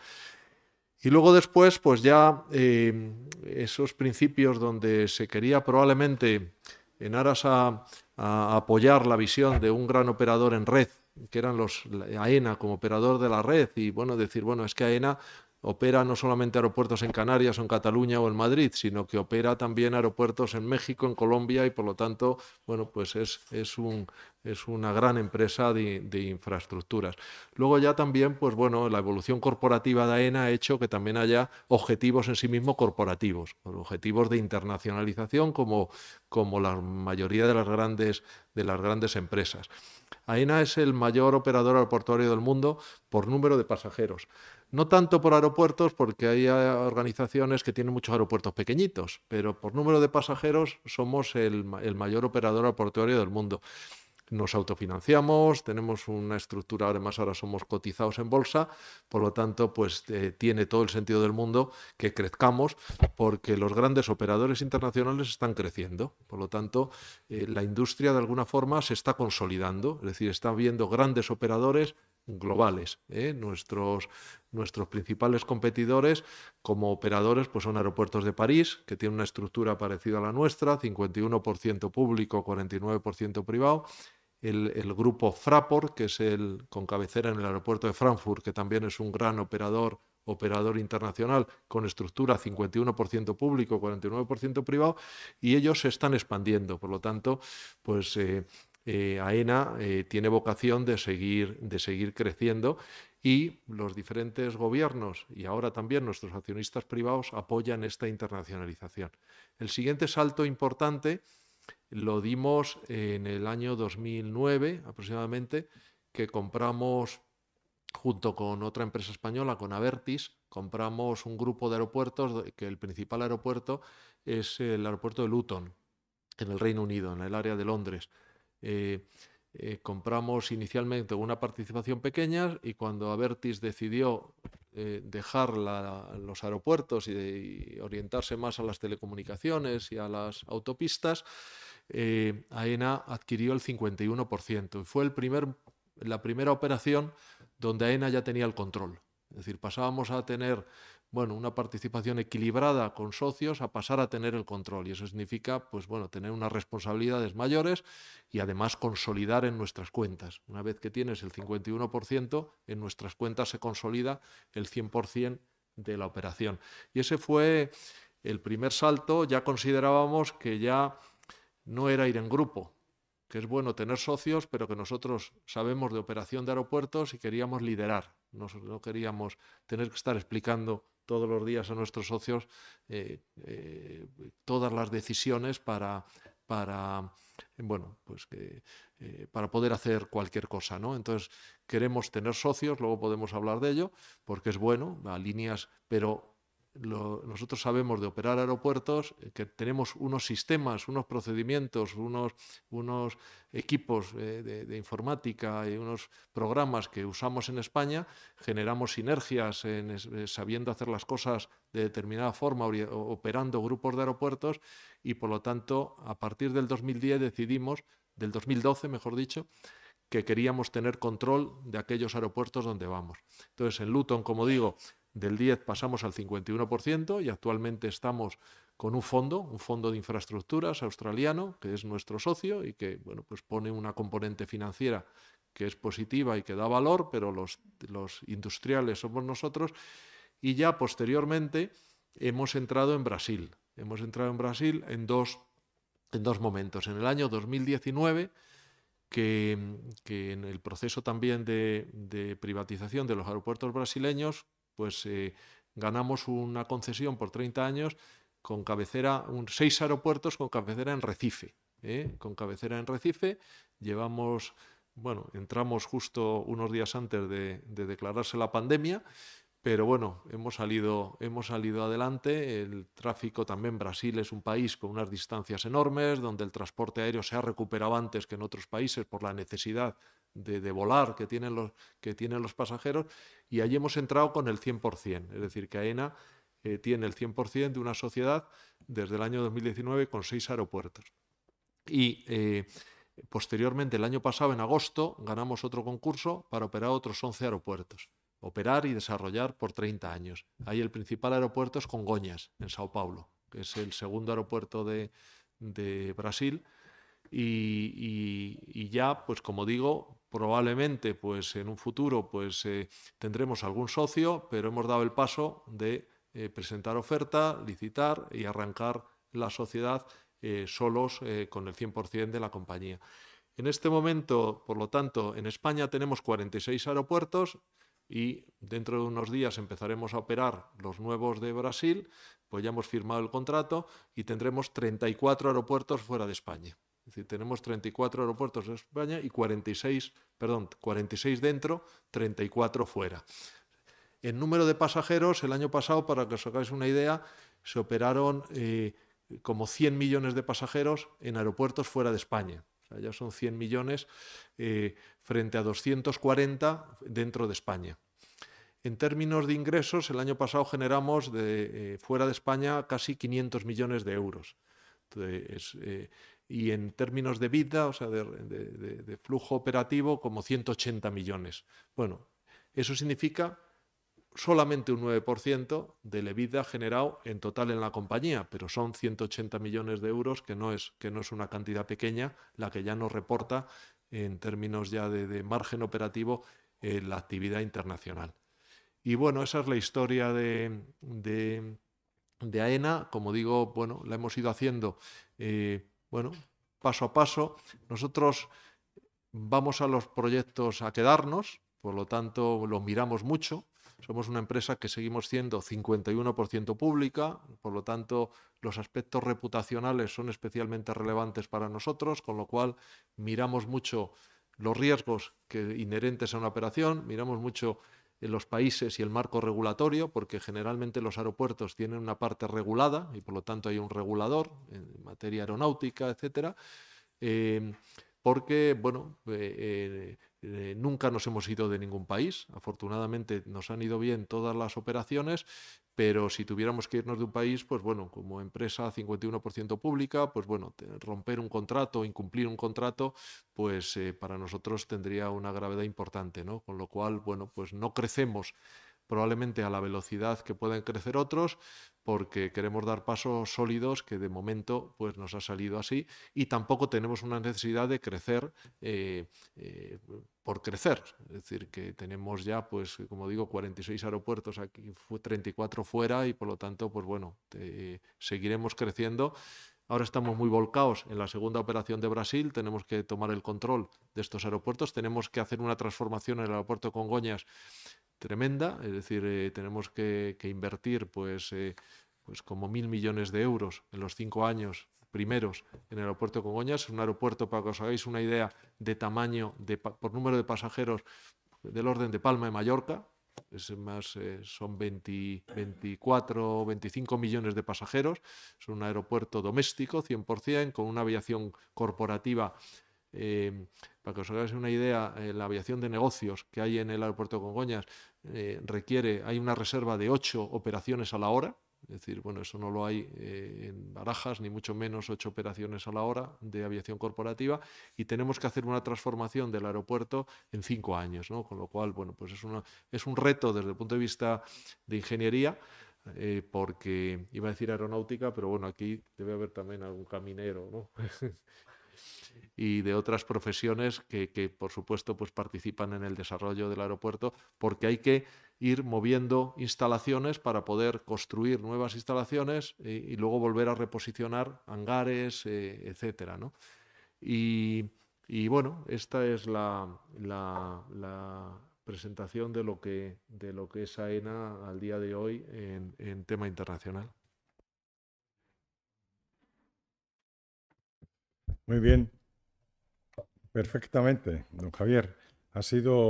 Y luego después, pues ya eh, esos principios donde se quería probablemente, en aras a, a, apoyar la visión de un gran operador en red, que eran los AENA como operador de la red, y bueno, decir, bueno, es que AENA opera no solamente aeropuertos en Canarias o en Cataluña o en Madrid, sino que opera también aeropuertos en México, en Colombia y por lo tanto, bueno, pues es, es, un, es una gran empresa de, de, infraestructuras. Luego ya también, pues bueno, la evolución corporativa de AENA ha hecho que también haya objetivos en sí mismo corporativos, objetivos de internacionalización como, como la mayoría de las grandes, de las grandes empresas. AENA es el mayor operador aeroportuario del mundo por número de pasajeros. No tanto por aeropuertos, porque hay eh, organizaciones que tienen muchos aeropuertos pequeñitos, pero por número de pasajeros somos el, mayor operador aeroportuario del mundo. Nos autofinanciamos, tenemos una estructura, además ahora somos cotizados en bolsa, por lo tanto, pues eh, tiene todo el sentido del mundo que crezcamos porque los grandes operadores internacionales están creciendo. Por lo tanto, eh, la industria de alguna forma se está consolidando, es decir, está viendo grandes operadores globales. ¿eh? Nuestros, nuestros principales competidores como operadores pues son Aeropuertos de París, que tiene una estructura parecida a la nuestra, 51% público, 49% privado. El, grupo Fraport, que es el con cabecera en el aeropuerto de Frankfurt, que también es un gran operador operador internacional con estructura 51% público, 49% privado, y ellos se están expandiendo. Por lo tanto, pues eh, eh, AENA eh, tiene vocación de seguir, de seguir creciendo y los diferentes gobiernos y ahora también nuestros accionistas privados apoyan esta internacionalización. El siguiente salto importante lo dimos en el año 2009 aproximadamente, que compramos junto con otra empresa española, con Avertis, compramos un grupo de aeropuertos, que el principal aeropuerto es el aeropuerto de Luton, en el Reino Unido, en el área de Londres. Eh, eh, compramos inicialmente una participación pequeña y cuando Avertis decidió eh, dejar los aeropuertos y, orientarse más a las telecomunicaciones y a las autopistas, AENA adquirió el 51% y fue el primer, la primera operación donde AENA ya tenía el control. Es decir, pasábamos a tener bueno, una participación equilibrada con socios a pasar a tener el control. Y eso significa, pues bueno, tener unas responsabilidades mayores y además consolidar en nuestras cuentas. Una vez que tienes el 51%, en nuestras cuentas se consolida el 100% de la operación. Y ese fue el primer salto. Ya considerábamos que ya no era ir en grupo, que es bueno tener socios, pero que nosotros sabemos de operación de aeropuertos y queríamos liderar. No, no queríamos tener que estar explicando todos los días a nuestros socios eh, eh, todas las decisiones para, para, bueno, pues que, eh, para poder hacer cualquier cosa. ¿no? Entonces, queremos tener socios, luego podemos hablar de ello, porque es bueno, a líneas, pero nosotros sabemos de operar aeropuertos, eh, que tenemos unos sistemas, unos procedimientos, unos, equipos eh, de, informática y unos programas que usamos en España, generamos sinergias eh, sabiendo hacer las cosas de determinada forma, operando grupos de aeropuertos y por lo tanto a partir del 2010 decidimos, del 2012 mejor dicho, que queríamos tener control de aquellos aeropuertos donde vamos. Entonces, en Luton, como digo, del 10 pasamos al 51% y actualmente estamos con un fondo, un fondo de infraestructuras australiano, que es nuestro socio y que bueno, pues pone una componente financiera que es positiva y que da valor, pero los, los industriales somos nosotros. Y ya posteriormente hemos entrado en Brasil. Hemos entrado en Brasil en dos, en dos momentos. En el año 2019 que, en el proceso también de, privatización de los aeropuertos brasileños pues eh, ganamos una concesión por 30 años con cabecera, seis aeropuertos con cabecera en Recife. ¿eh? Con cabecera en Recife, llevamos, bueno, entramos justo unos días antes de, declararse la pandemia, pero bueno, hemos salido, hemos salido adelante. El tráfico también, Brasil es un país con unas distancias enormes, donde el transporte aéreo se ha recuperado antes que en otros países por la necesidad de, volar que tienen, los, que tienen los pasajeros y allí hemos entrado con el 100%, es decir, que AENA eh, tiene el 100% de una sociedad desde el año 2019 con seis aeropuertos. Y eh, posteriormente, el año pasado, en agosto, ganamos otro concurso para operar otros 11 aeropuertos operar y desarrollar por 30 años. Ahí el principal aeropuerto es Congoñas, en Sao Paulo, que es el segundo aeropuerto de, Brasil. y, ya, pues como digo, probablemente pues en un futuro pues eh, tendremos algún socio, pero hemos dado el paso de eh, presentar oferta, licitar y arrancar la sociedad eh, solos con el 100% de la compañía. En este momento, por lo tanto, en España tenemos 46 aeropuertos y dentro de unos días empezaremos a operar los nuevos de Brasil, pues ya hemos firmado el contrato y tendremos 34 aeropuertos fuera de España tenemos 34 aeropuertos en España y 46, perdón, 46 dentro, 34 fuera. En número de pasajeros, el año pasado, para que os hagáis una idea, se operaron eh, como 100 millones de pasajeros en aeropuertos fuera de España. ya son 100 millones eh, frente a 240 dentro de España. En términos de ingresos, el año pasado generamos eh, fuera de España casi 500 millones de euros. Entonces, y en términos de vida, o sea, de, flujo operativo, como 180 millones. Bueno, eso significa solamente un 9% del EBITDA generado en total en la compañía, pero son 180 millones de euros, que no es, que no es una cantidad pequeña, la que ya nos reporta en términos ya de, margen operativo eh, la actividad internacional. Y bueno, esa es la historia de, de, AENA. Como digo, bueno, la hemos ido haciendo eh, bueno, paso a paso, nosotros vamos a los proyectos a quedarnos, por lo tanto los miramos mucho. Somos una empresa que seguimos siendo 51% pública, por lo tanto los aspectos reputacionales son especialmente relevantes para nosotros, con lo cual miramos mucho los riesgos que, inherentes a una operación, miramos mucho los países y el marco regulatorio, porque generalmente los aeropuertos tienen una parte regulada y por lo tanto hay un regulador en materia aeronáutica, etcétera, eh, porque bueno, eh, eh, nunca nos hemos ido de ningún país. Afortunadamente nos han ido bien todas las operaciones pero si tuviéramos que irnos de un país, pues bueno, como empresa 51% pública, pues bueno, romper un contrato, incumplir un contrato, pues eh, para nosotros tendría una gravedad importante, ¿no? Con lo cual, bueno, pues no crecemos probablemente a la velocidad que puedan crecer otros, porque queremos dar pasos sólidos que de momento pues, nos ha salido así y tampoco tenemos una necesidad de crecer eh, eh, por crecer. Es decir, que tenemos ya, pues, como digo, 46 aeropuertos aquí, 34 fuera y por lo tanto, pues bueno, eh, seguiremos creciendo Ahora estamos muy volcados en la segunda operación de Brasil, tenemos que tomar el control de estos aeropuertos, tenemos que hacer una transformación en el aeropuerto Congoñas tremenda, es decir, eh, tenemos que, invertir pues, eh, pues como mil millones de euros en los cinco años primeros en el aeropuerto de Congoñas, un aeropuerto, para que os hagáis una idea de tamaño, por número de pasajeros, del orden de Palma de Mallorca, es más, eh, son 20, 24 o 25 millones de pasajeros, es un aeropuerto doméstico 100%, con una aviación corporativa. Eh, para que os hagáis una idea, eh, la aviación de negocios que hay en el aeropuerto de Congoñas requiere, hay una reserva de 8 operaciones a la hora, es decir, bueno, eso no lo hay eh, en barajas, ni mucho menos ocho operaciones a la hora de aviación corporativa, y tenemos que hacer una transformación del aeropuerto en cinco años, ¿no? Con lo cual, bueno, pues es, una, es un reto desde el punto de vista de ingeniería, eh, porque iba a decir aeronáutica, pero bueno, aquí debe haber también algún caminero, ¿no? y de otras profesiones que, que, por supuesto, pues participan en el desarrollo del aeropuerto, porque hay que ir moviendo instalaciones para poder construir nuevas instalaciones eh, y, luego volver a reposicionar hangares, eh, etcétera, y, bueno, esta es la, presentación de lo, que, de lo que es AENA al día de hoy en tema internacional. Muy bien, perfectamente, don Javier. Ha sido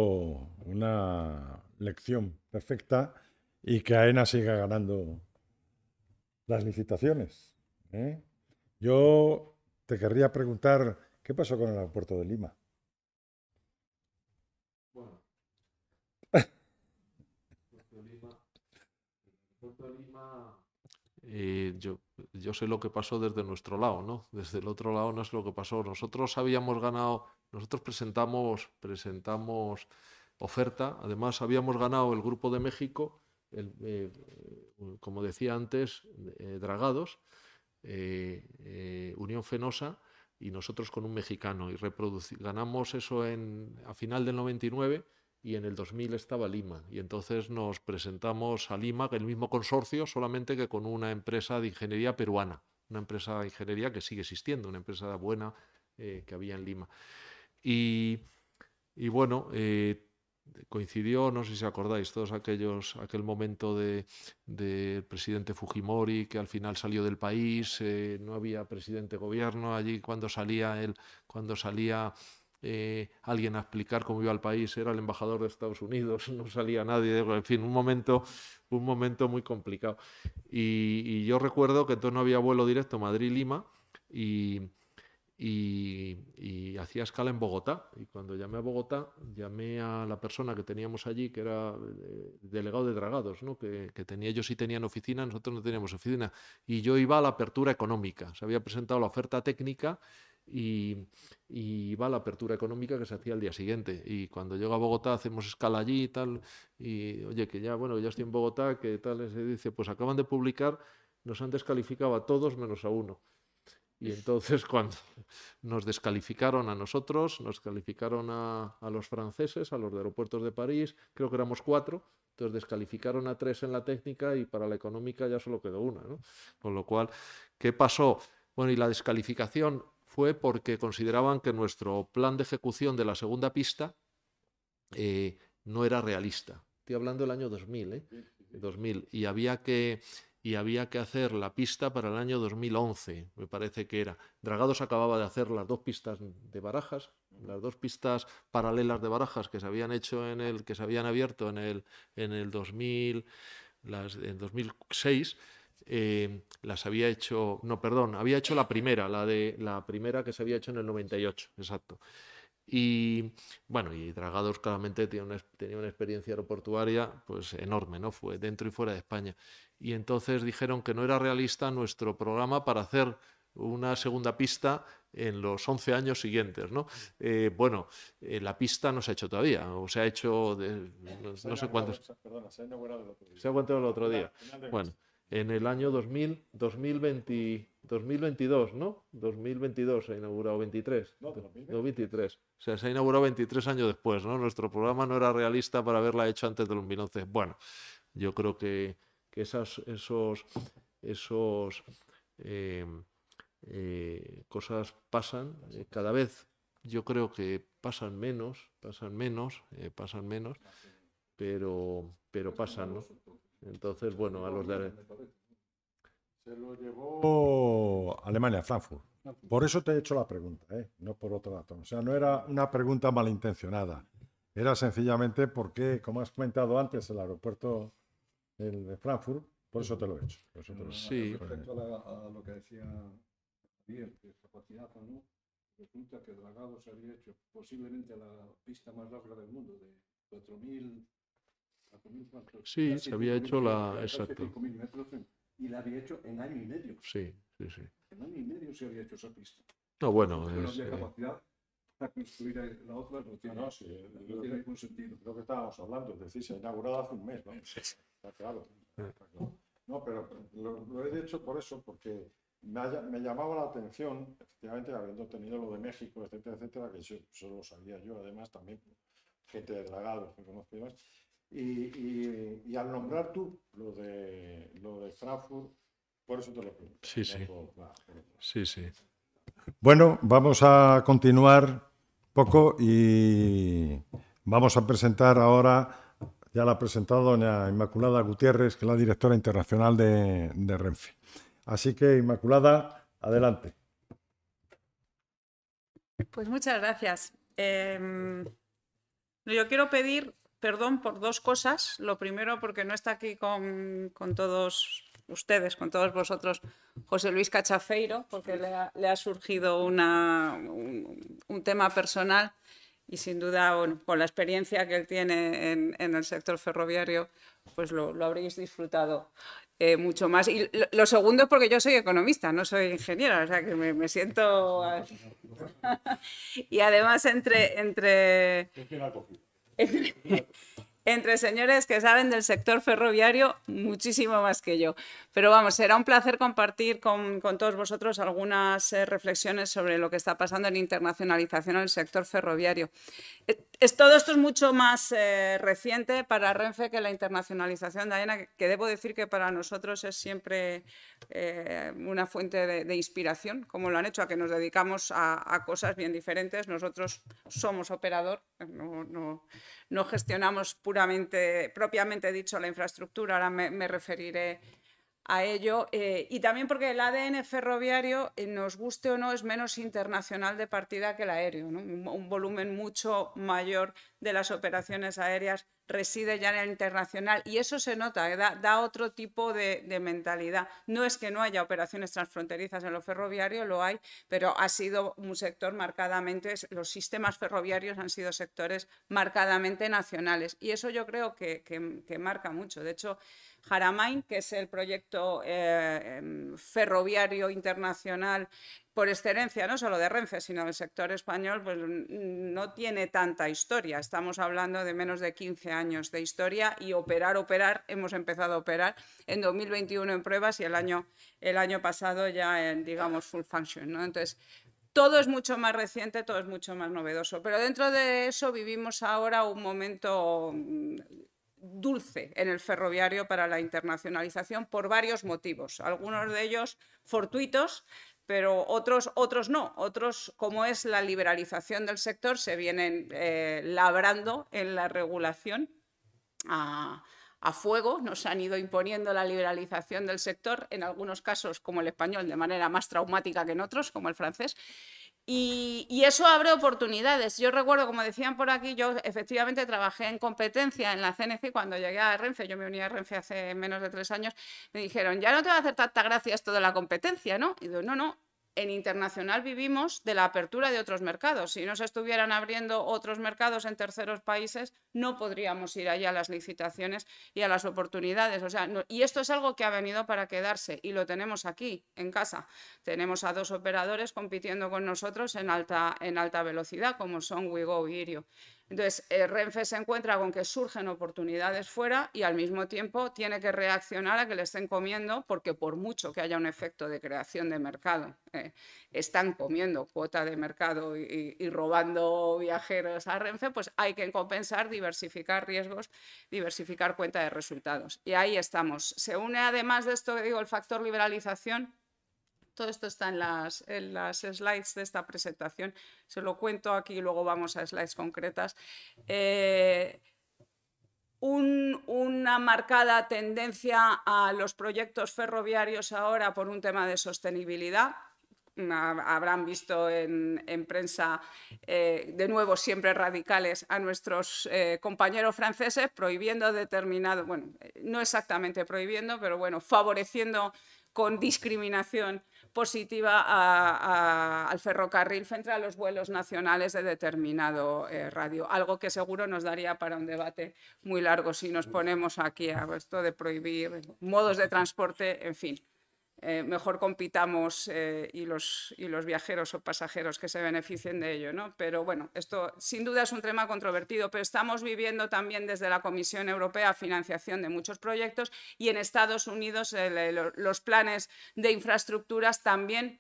una lección perfecta y que AENA siga ganando las licitaciones. ¿eh? Yo te querría preguntar, ¿qué pasó con el aeropuerto de Lima? Bueno, Lima, eh, yo, yo sé lo que pasó desde nuestro lado, ¿no? Desde el otro lado no es lo que pasó. Nosotros habíamos ganado, nosotros presentamos, presentamos oferta. Además, habíamos ganado el Grupo de México, eh, como decía antes, eh, Dragados, eh, Unión Fenosa y nosotros con un mexicano. Y ganamos eso a final del 99 y en el 2000 estaba Lima. Y entonces nos presentamos a Lima, el mismo consorcio, solamente que con una empresa de ingeniería peruana, una empresa de ingeniería que sigue existiendo, una empresa buena que había en Lima. Y, bueno, coincidió, no sé si acordáis, todos aquellos, aquel momento del de presidente Fujimori que al final salió del país, eh, no había presidente gobierno, allí cuando salía él, cuando salía eh, alguien a explicar cómo iba el país, era el embajador de Estados Unidos, no salía nadie, en fin, un momento, un momento muy complicado. Y, y yo recuerdo que entonces no había vuelo directo Madrid-Lima y y, hacía escala en Bogotá. Y cuando llamé a Bogotá, llamé a la persona que teníamos allí, que era eh, delegado de Dragados, ¿no? que, tenía, ellos sí tenían oficina, nosotros no teníamos oficina. Y yo iba a la apertura económica. Se había presentado la oferta técnica y, iba a la apertura económica que se hacía el día siguiente. Y cuando llego a Bogotá hacemos escala allí y tal, y oye, que ya, bueno, ya estoy en Bogotá, que tal, se dice, pues acaban de publicar, nos han descalificado a todos menos a uno. Y entonces cuando nos descalificaron a nosotros, nos calificaron a, los franceses, a los de aeropuertos de París, creo que éramos cuatro, entonces descalificaron a tres en la técnica y para la económica ya solo quedó una. ¿no? Con lo cual, ¿qué pasó? Bueno, y la descalificación fue porque consideraban que nuestro plan de ejecución de la segunda pista eh, no era realista. Estoy hablando del año 2000, ¿eh? 2000. Y había que y había que hacer la pista para el año 2011, me parece que era. Dragados acababa de hacer las dos pistas de barajas, las dos pistas paralelas de barajas que se habían hecho en el que se habían abierto en el en el 2000 las, en 2006 eh, las había hecho, no, perdón, había hecho la primera, la de la primera que se había hecho en el 98, exacto. Y bueno, y Dragados claramente tenía una, tenía una experiencia aeroportuaria pues enorme, ¿no? Fue dentro y fuera de España y entonces dijeron que no era realista nuestro programa para hacer una segunda pista en los 11 años siguientes. ¿no? Eh, bueno, eh, la pista no se ha hecho todavía, o se ha hecho de, no sé cuántos. se ha inaugurado el otro día. Bueno, en el año 2000, 2020, 2022, ¿no? 2022 se ha inaugurado 23. No, 23 O sea, se ha inaugurado 23 años después, ¿no? Nuestro programa no era realista para haberla hecho antes del 2011. Bueno, yo creo que esas, esos, esos eh, eh, cosas pasan, eh, cada vez yo creo que pasan menos, pasan menos, pasan menos, pero, pero pasan, Entonces, bueno, a los de... Se lo llevó Alemania, Frankfurt. Por eso te he hecho la pregunta, no por otro dato. O sea, no era una pregunta malintencionada. Era sencillamente porque, como has comentado antes, el aeropuerto el de Frankfurt, por eso te lo he hecho. Sí. Respecto a, lo que decía Javier, de capacidad o no, resulta que Dragado se había hecho posiblemente la pista más larga del mundo, de 4.000 a Sí, se había hecho la. Exacto. y la había hecho en año y medio. Sí, sí, sí. En año y medio se había hecho esa pista. No, bueno. es, no eh, capacidad la otra, no tiene, ningún sentido. creo que estábamos hablando, es decir, se ha inaugurado hace un mes, ¿no? Está claro. No, pero lo, he dicho por eso, porque me, llamaba la atención, efectivamente, habiendo tenido lo de México, etcétera, etcétera, que eso solo sabía yo, además, también gente de Dragados que conozco y Y, al nombrar tú lo de, lo de Frankfurt, por eso te lo pregunto. Sí, sí. Sí, sí. Bueno, vamos a continuar poco y vamos a presentar ahora ya la ha presentado doña Inmaculada Gutiérrez, que es la directora internacional de, Renfe. Así que, Inmaculada, adelante. Pues muchas gracias. Em, yo quiero pedir perdón por dos cosas. Lo primero, porque no está aquí con, todos ustedes, con todos vosotros, José Luis Cachafeiro, porque le ha, surgido un tema personal y sin duda con la experiencia que él tiene en, el sector ferroviario, pues lo, habréis disfrutado eh, mucho más. Y lo, segundo es porque yo soy economista, no soy ingeniera, o sea que me, me siento... y además entre... entre entre señores que saben del sector ferroviario muchísimo más que yo. Pero vamos, será un placer compartir con, todos vosotros algunas eh, reflexiones sobre lo que está pasando en internacionalización del sector ferroviario. Eh, todo esto es mucho más eh, reciente para Renfe que la internacionalización de AENA, que, debo decir que para nosotros es siempre eh, una fuente de, inspiración, como lo han hecho, a que nos dedicamos a, cosas bien diferentes. Nosotros somos operador, no, gestionamos puramente, propiamente dicho, la infraestructura. Ahora me referiré a ello. Eh, y también porque el ADN ferroviario, eh, nos guste o no, es menos internacional de partida que el aéreo. Un, volumen mucho mayor de las operaciones aéreas reside ya en el internacional y eso se nota, eh, da, otro tipo de, mentalidad. No es que no haya operaciones transfronterizas en lo ferroviario, lo hay, pero ha sido un sector marcadamente, los sistemas ferroviarios han sido sectores marcadamente nacionales y eso yo creo que, que marca mucho. De hecho, Haramain, que es el proyecto eh, em, ferroviario internacional por excelencia, no solo de Renfe, sino del sector español, pues no tiene tanta historia. Estamos hablando de menos de 15 años de historia y operar, operar, hemos empezado a operar en 2021 en pruebas y el año, el año pasado ya en, digamos, full function. ¿no? Entonces, todo es mucho más reciente, todo es mucho más novedoso. Pero dentro de eso vivimos ahora un momento dulce en el ferroviario para la internacionalización por varios motivos, algunos de ellos fortuitos, pero otros, otros no, otros como es la liberalización del sector se vienen eh, labrando en la regulación. a fuego, nos han ido imponiendo la liberalización del sector, en algunos casos como el español, de manera más traumática que en otros, como el francés, y, eso abre oportunidades. Yo recuerdo, como decían por aquí, yo efectivamente trabajé en competencia en la CNC cuando llegué a Renfe, yo me uní a Renfe hace menos de tres años, me dijeron, ya no te va a hacer tanta gracia esto de la competencia, ¿no? Y digo, no, no, en internacional vivimos de la apertura de otros mercados. Si no se estuvieran abriendo otros mercados en terceros países, no podríamos ir allá a las licitaciones y a las oportunidades. O sea, y esto es algo que ha venido para quedarse y lo tenemos aquí, en casa. Tenemos a dos operadores compitiendo con nosotros en alta, en alta velocidad, como son WeGo y Irio. Entonces, eh, Renfe se encuentra con que surgen oportunidades fuera y al mismo tiempo tiene que reaccionar a que le estén comiendo, porque por mucho que haya un efecto de creación de mercado, eh, están comiendo cuota de mercado y, y, robando viajeros a Renfe, pues hay que compensar, diversificar riesgos, diversificar cuenta de resultados. Y ahí estamos. Se une además de esto que digo el factor liberalización todo esto está en las, slides de esta presentación. Se lo cuento aquí y luego vamos a slides concretas. Eh, una marcada tendencia a los proyectos ferroviarios ahora por un tema de sostenibilidad habrán visto en, prensa, eh, de nuevo siempre radicales, a nuestros eh, compañeros franceses prohibiendo determinado, bueno, no exactamente prohibiendo, pero bueno, favoreciendo con discriminación positiva al ferrocarril frente a los vuelos nacionales de determinado eh, radio, algo que seguro nos daría para un debate muy largo si nos ponemos aquí a esto de prohibir modos de transporte, en fin. Eh, mejor compitamos eh, y, los, y los viajeros o pasajeros que se beneficien de ello. ¿no? Pero bueno, esto sin duda es un tema controvertido, pero estamos viviendo también desde la Comisión Europea financiación de muchos proyectos y en Estados Unidos los planes de infraestructuras también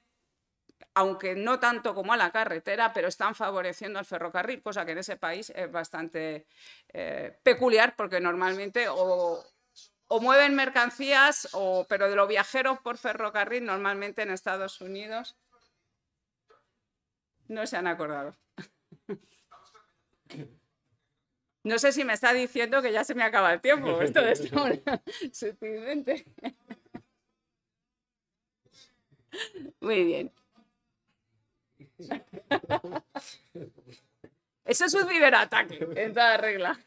aunque no tanto como a la carretera, pero están favoreciendo al ferrocarril, cosa que en ese país es bastante eh, peculiar porque normalmente o, o mueven mercancías, o, pero de los viajeros por ferrocarril, normalmente en Estados Unidos, no se han acordado. No sé si me está diciendo que ya se me acaba el tiempo, esto de esta sutilmente. Muy bien. Eso es un ciberataque, en toda regla.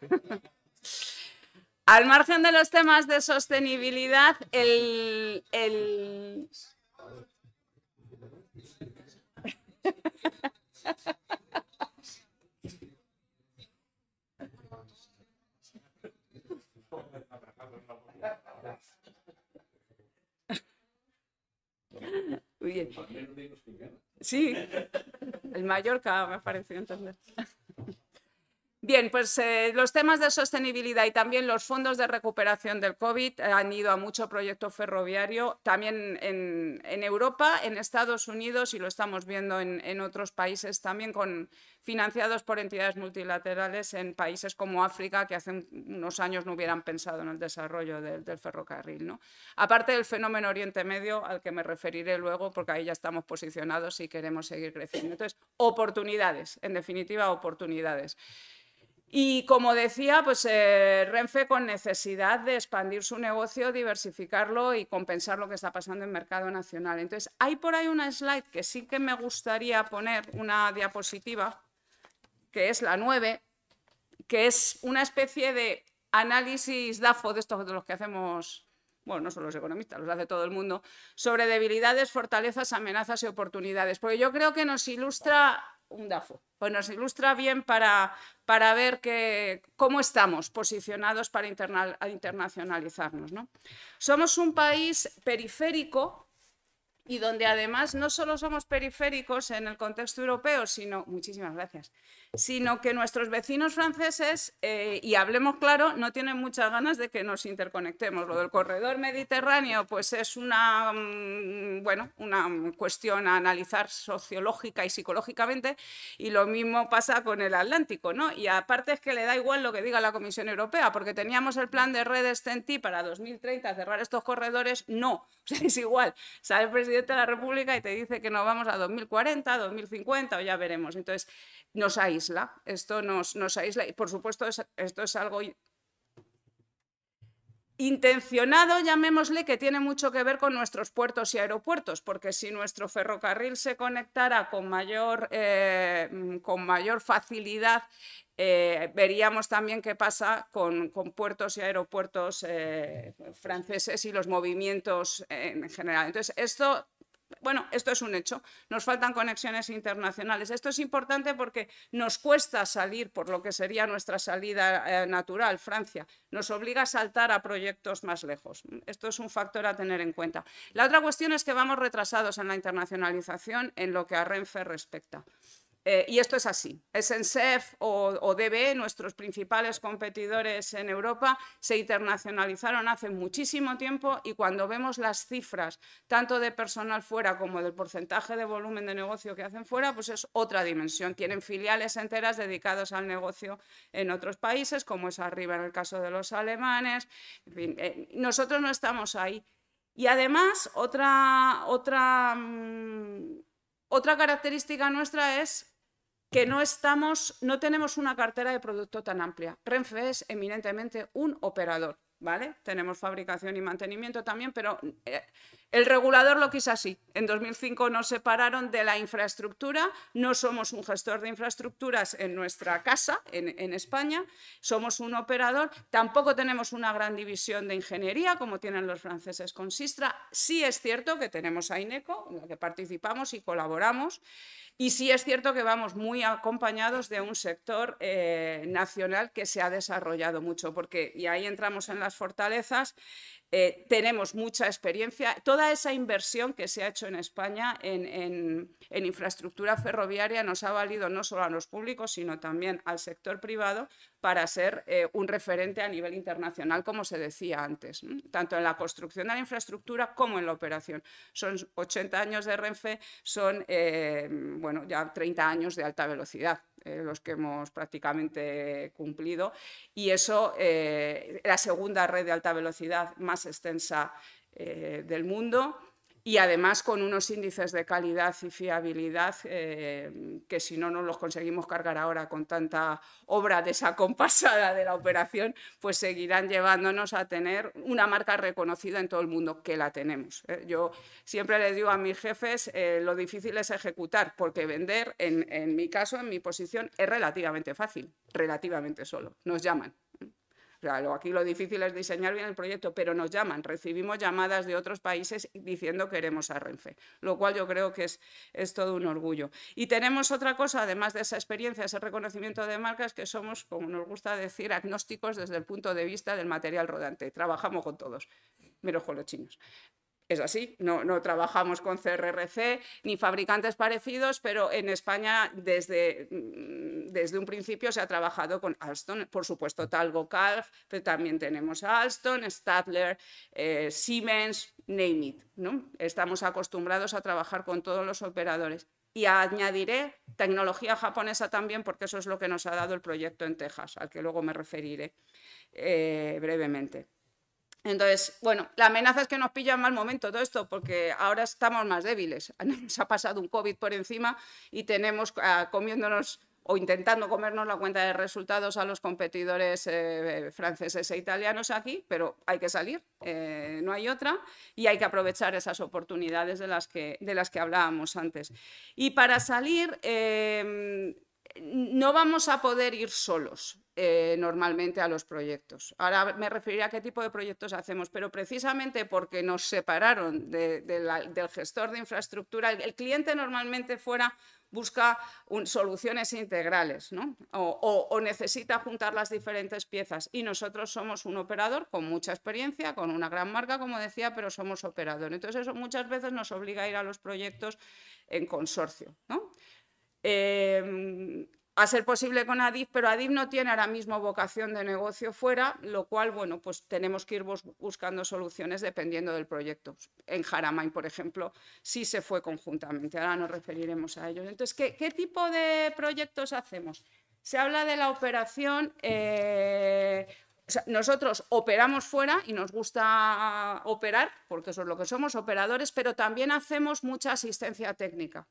Al margen de los temas de sostenibilidad, el, el... Bien. Sí, el Mallorca me parece entender. Bien, pues eh, los temas de sostenibilidad y también los fondos de recuperación del COVID han ido a mucho proyecto ferroviario, también en, Europa, en Estados Unidos y lo estamos viendo en, otros países también con, financiados por entidades multilaterales en países como África, que hace unos años no hubieran pensado en el desarrollo del ferrocarril. ¿no? Aparte del fenómeno Oriente Medio, al que me referiré luego, porque ahí ya estamos posicionados y queremos seguir creciendo. Entonces, oportunidades, en definitiva, oportunidades. Y como decía, pues eh, Renfe con necesidad de expandir su negocio, diversificarlo y compensar lo que está pasando en el mercado nacional. Entonces, hay por ahí una slide que sí que me gustaría poner, una diapositiva, que es la 9, que es una especie de análisis DAFO, de estos de los que hacemos, bueno, no solo los economistas, los hace todo el mundo, sobre debilidades, fortalezas, amenazas y oportunidades. Porque yo creo que nos ilustra un DAFO. Pues nos ilustra bien para, ver cómo estamos posicionados para internacionalizarnos. Somos un país periférico y donde además no solo somos periféricos en el contexto europeo, sino, muchísimas gracias, sino que nuestros vecinos franceses, eh, y hablemos claro, no tienen muchas ganas de que nos interconectemos. Lo del corredor mediterráneo pues es una, mm, bueno, una cuestión a analizar sociológica y psicológicamente, y lo mismo pasa con el Atlántico. ¿no? Y aparte es que le da igual lo que diga la Comisión Europea, porque teníamos el plan de redes TENTI para 2030, cerrar estos corredores, no. es igual, sale el presidente de la República y te dice que no vamos a 2040, 2050 o ya veremos. Entonces, nos aísla, esto nos, nos aísla y por supuesto esto es algo intencionado, llamémosle, que tiene mucho que ver con nuestros puertos y aeropuertos, porque si nuestro ferrocarril se conectara con mayor, eh, con mayor facilidad, eh, veríamos también qué pasa con, puertos y aeropuertos eh, franceses y los movimientos en general. Entonces, esto bueno, esto es un hecho. Nos faltan conexiones internacionales. Esto es importante porque nos cuesta salir por lo que sería nuestra salida eh, natural, Francia. Nos obliga a saltar a proyectos más lejos. Esto es un factor a tener en cuenta. La otra cuestión es que vamos retrasados en la internacionalización en lo que a Renfe respecta. Eh, y esto es así. SNCF e o, o DB, nuestros principales competidores en Europa, se internacionalizaron hace muchísimo tiempo y cuando vemos las cifras, tanto de personal fuera como del porcentaje de volumen de negocio que hacen fuera, pues es otra dimensión. Tienen filiales enteras dedicadas al negocio en otros países, como es arriba en el caso de los alemanes. Eh, nosotros no estamos ahí. Y además, otra, otra, mm, otra característica nuestra es que no, estamos, no tenemos una cartera de producto tan amplia. Renfe es eminentemente un operador. ¿vale? Tenemos fabricación y mantenimiento también, pero eh, el regulador lo quiso así. En 2005 nos separaron de la infraestructura, no somos un gestor de infraestructuras en nuestra casa, en, en España, somos un operador, tampoco tenemos una gran división de ingeniería como tienen los franceses con Sistra. Sí es cierto que tenemos a INECO, en la que participamos y colaboramos, y sí es cierto que vamos muy acompañados de un sector eh, nacional que se ha desarrollado mucho, porque, y ahí entramos en la fortalezas, eh, tenemos mucha experiencia. Toda esa inversión que se ha hecho en España en, infraestructura ferroviaria nos ha valido no solo a los públicos, sino también al sector privado para ser eh, un referente a nivel internacional, como se decía antes, tanto en la construcción de la infraestructura como en la operación. Son 80 años de Renfe, son eh, bueno, ya 30 años de alta velocidad. Eh, los que hemos prácticamente cumplido. Y eso, eh, la segunda red de alta velocidad más extensa eh, del mundo y además con unos índices de calidad y fiabilidad eh, que si no nos los conseguimos cargar ahora con tanta obra desacompasada de la operación, pues seguirán llevándonos a tener una marca reconocida en todo el mundo, que la tenemos. ¿eh? Yo siempre le digo a mis jefes, eh, lo difícil es ejecutar, porque vender, en mi caso, en mi posición, es relativamente fácil, relativamente solo. Nos llaman. Claro, aquí lo difícil es diseñar bien el proyecto, pero nos llaman, recibimos llamadas de otros países diciendo que queremos a Renfe, lo cual yo creo que es, todo un orgullo. Y tenemos otra cosa, además de esa experiencia, ese reconocimiento de marcas, que somos, como nos gusta decir, agnósticos desde el punto de vista del material rodante. Trabajamos con todos, menos con los chinos es así, no, trabajamos con CRRC ni fabricantes parecidos, pero en España mm, desde, un principio se ha trabajado con Alstom, por supuesto Talgo Calf, pero también tenemos a Alstom, Stadler, eh, Siemens, name it. Estamos acostumbrados a trabajar con todos los operadores. Y añadiré tecnología japonesa también, porque eso es lo que nos ha dado el proyecto en Texas, al que luego me referiré eh, brevemente. Entonces, bueno, la amenaza es que nos pilla en mal momento todo esto, porque ahora estamos más débiles. Nos ha pasado un COVID por encima y tenemos ah, comiéndonos o intentando comernos la cuenta de resultados a los competidores eh, eh, franceses e italianos aquí, pero hay que salir, eh, no hay otra, y hay que aprovechar esas oportunidades de las que, de las que hablábamos antes. Y para salir, em, no vamos a poder ir solos eh, normalmente a los proyectos. Ahora me referiré a qué tipo de proyectos hacemos, pero precisamente porque nos separaron del gestor de infraestructura, el, cliente normalmente fuera busca soluciones integrales ¿no? o, o, necesita juntar las diferentes piezas. Y nosotros somos un operador con mucha experiencia, con una gran marca, como decía, pero somos operador. Entonces eso muchas veces nos obliga a ir a los proyectos en consorcio. ¿no? Em, a ser posible con Adif, pero Adif no tiene ahora mismo vocación de negocio fuera, lo cual, bueno, pues tenemos que ir buscando soluciones dependiendo del proyecto. En Jaramay, por ejemplo, sí se fue conjuntamente, ahora nos referiremos a ellos. Entonces, ¿qué, tipo de proyectos hacemos? Se habla de la operación, eh, nosotros operamos fuera y nos gusta operar, porque eso es lo que somos, operadores, pero también hacemos mucha asistencia técnica.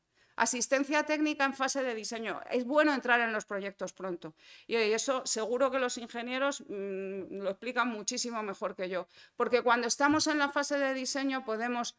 Asistencia técnica en fase de diseño. Es bueno entrar en los proyectos pronto. Y eso seguro que los ingenieros mm, lo explican muchísimo mejor que yo. Porque cuando estamos en la fase de diseño podemos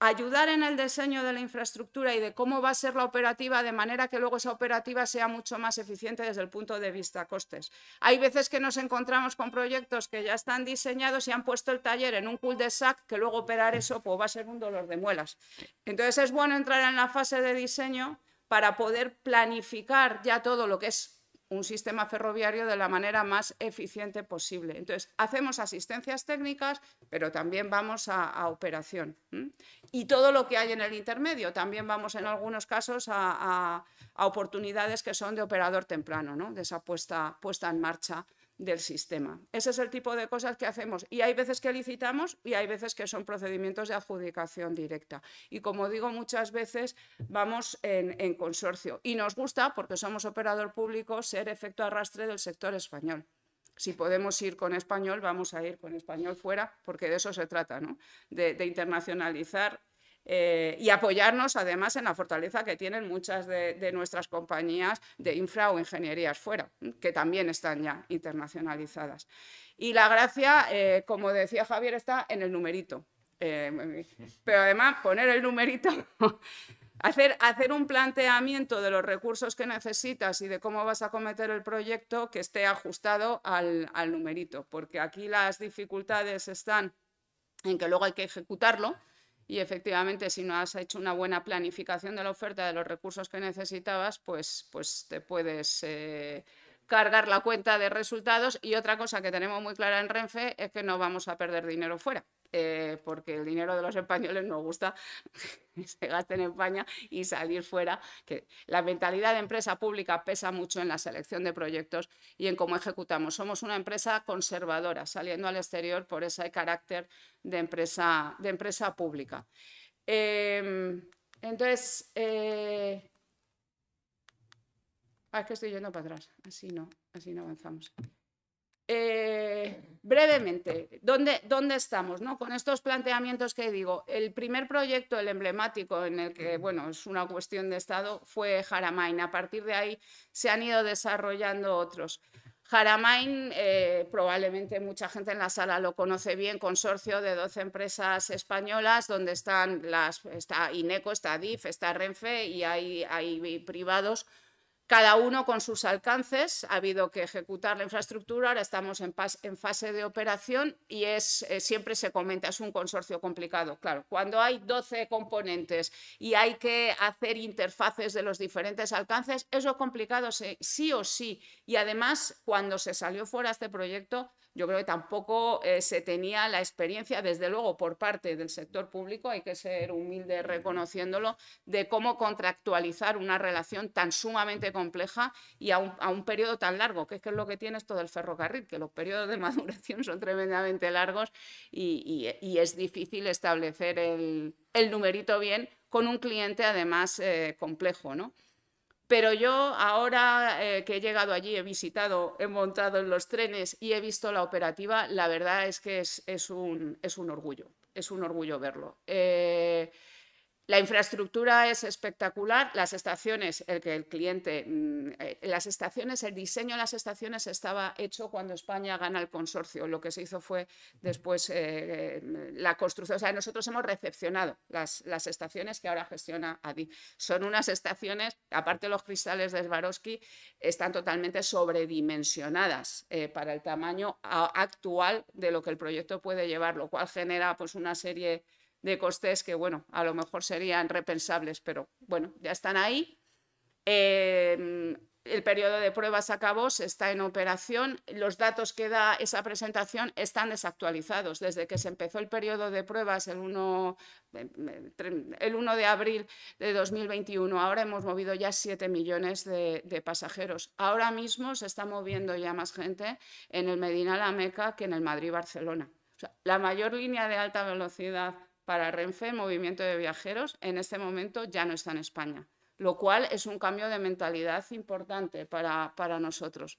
ayudar en el diseño de la infraestructura y de cómo va a ser la operativa, de manera que luego esa operativa sea mucho más eficiente desde el punto de vista costes. Hay veces que nos encontramos con proyectos que ya están diseñados y han puesto el taller en un cul-de-sac, que luego operar eso pues, va a ser un dolor de muelas. Entonces es bueno entrar en la fase de diseño para poder planificar ya todo lo que es un sistema ferroviario de la manera más eficiente posible. Entonces, hacemos asistencias técnicas, pero también vamos a, operación. Y todo lo que hay en el intermedio, también vamos en algunos casos a, oportunidades que son de operador temprano, ¿no? de esa puesta en marcha del sistema. Ese es el tipo de cosas que hacemos y hay veces que licitamos y hay veces que son procedimientos de adjudicación directa. Y como digo, muchas veces vamos en, consorcio y nos gusta, porque somos operador público, ser efecto arrastre del sector español. Si podemos ir con español, vamos a ir con español fuera, porque de eso se trata, ¿no? de internacionalizar eh, y apoyarnos además en la fortaleza que tienen muchas de, nuestras compañías de infra o ingenierías fuera, que también están ya internacionalizadas. Y la gracia, eh, como decía Javier, está en el numerito. Eh, pero además poner el numerito, hacer, un planteamiento de los recursos que necesitas y de cómo vas a cometer el proyecto que esté ajustado al numerito, porque aquí las dificultades están en que luego hay que ejecutarlo y efectivamente si no has hecho una buena planificación de la oferta de los recursos que necesitabas, pues, pues te puedes eh, cargar la cuenta de resultados. Y otra cosa que tenemos muy clara en Renfe es que no vamos a perder dinero fuera. Eh, porque el dinero de los españoles nos gusta que se gaste en España y salir fuera. Que la mentalidad de empresa pública pesa mucho en la selección de proyectos y en cómo ejecutamos. Somos una empresa conservadora, saliendo al exterior por ese carácter de empresa, de empresa pública. Em, entonces, eh, ah, es que estoy yendo para atrás. Así no, así no avanzamos. Eh, brevemente, ¿dónde, ¿dónde estamos? No? Con estos planteamientos que digo, el primer proyecto, el emblemático, en el que bueno, es una cuestión de Estado, fue Jaramain. A partir de ahí se han ido desarrollando otros. Jaramain, eh, probablemente mucha gente en la sala lo conoce bien, consorcio de 12 empresas españolas, donde están las, está INECO, está DIF, está Renfe y hay, hay privados cada uno con sus alcances. Ha habido que ejecutar la infraestructura, ahora estamos en, fase de operación y eh, siempre se comenta, es un consorcio complicado. Claro, cuando hay 12 componentes y hay que hacer interfaces de los diferentes alcances, eso complicado sí o sí. Y además, cuando se salió fuera este proyecto, yo creo que tampoco eh, se tenía la experiencia, desde luego, por parte del sector público, hay que ser humilde reconociéndolo, de cómo contractualizar una relación tan sumamente compleja y a un, periodo tan largo, que es, lo que tiene esto del ferrocarril, que los periodos de maduración son tremendamente largos y, es difícil establecer el, numerito bien con un cliente además eh, complejo, ¿no? Pero yo ahora eh, que he llegado allí, he visitado, he montado en los trenes y he visto la operativa, la verdad es que es, un, orgullo, es un orgullo verlo. Eh, la infraestructura es espectacular, las estaciones, el que el cliente, mm, eh, las estaciones, el diseño de las estaciones estaba hecho cuando España gana el consorcio. Lo que se hizo fue después eh, eh, la construcción. O sea, nosotros hemos recepcionado las, las estaciones que ahora gestiona ADI. Son unas estaciones, aparte los cristales de Swarovski, están totalmente sobredimensionadas para el tamaño actual de lo que el proyecto puede llevar, lo cual genera pues una serie de costes que, bueno, a lo mejor serían repensables, pero bueno, ya están ahí. Em, el periodo de pruebas acabó, se está en operación. Los datos que da esa presentación están desactualizados. Desde que se empezó el periodo de pruebas el 1, em, em, el 1 de abril de 2021, ahora hemos movido ya 7 millones de, pasajeros. Ahora mismo se está moviendo ya más gente en el Medina-La Meca que en el Madrid-Barcelona. la mayor línea de alta velocidad para Renfe, movimiento de viajeros, en este momento ya no está en España, lo cual es un cambio de mentalidad importante para, nosotros.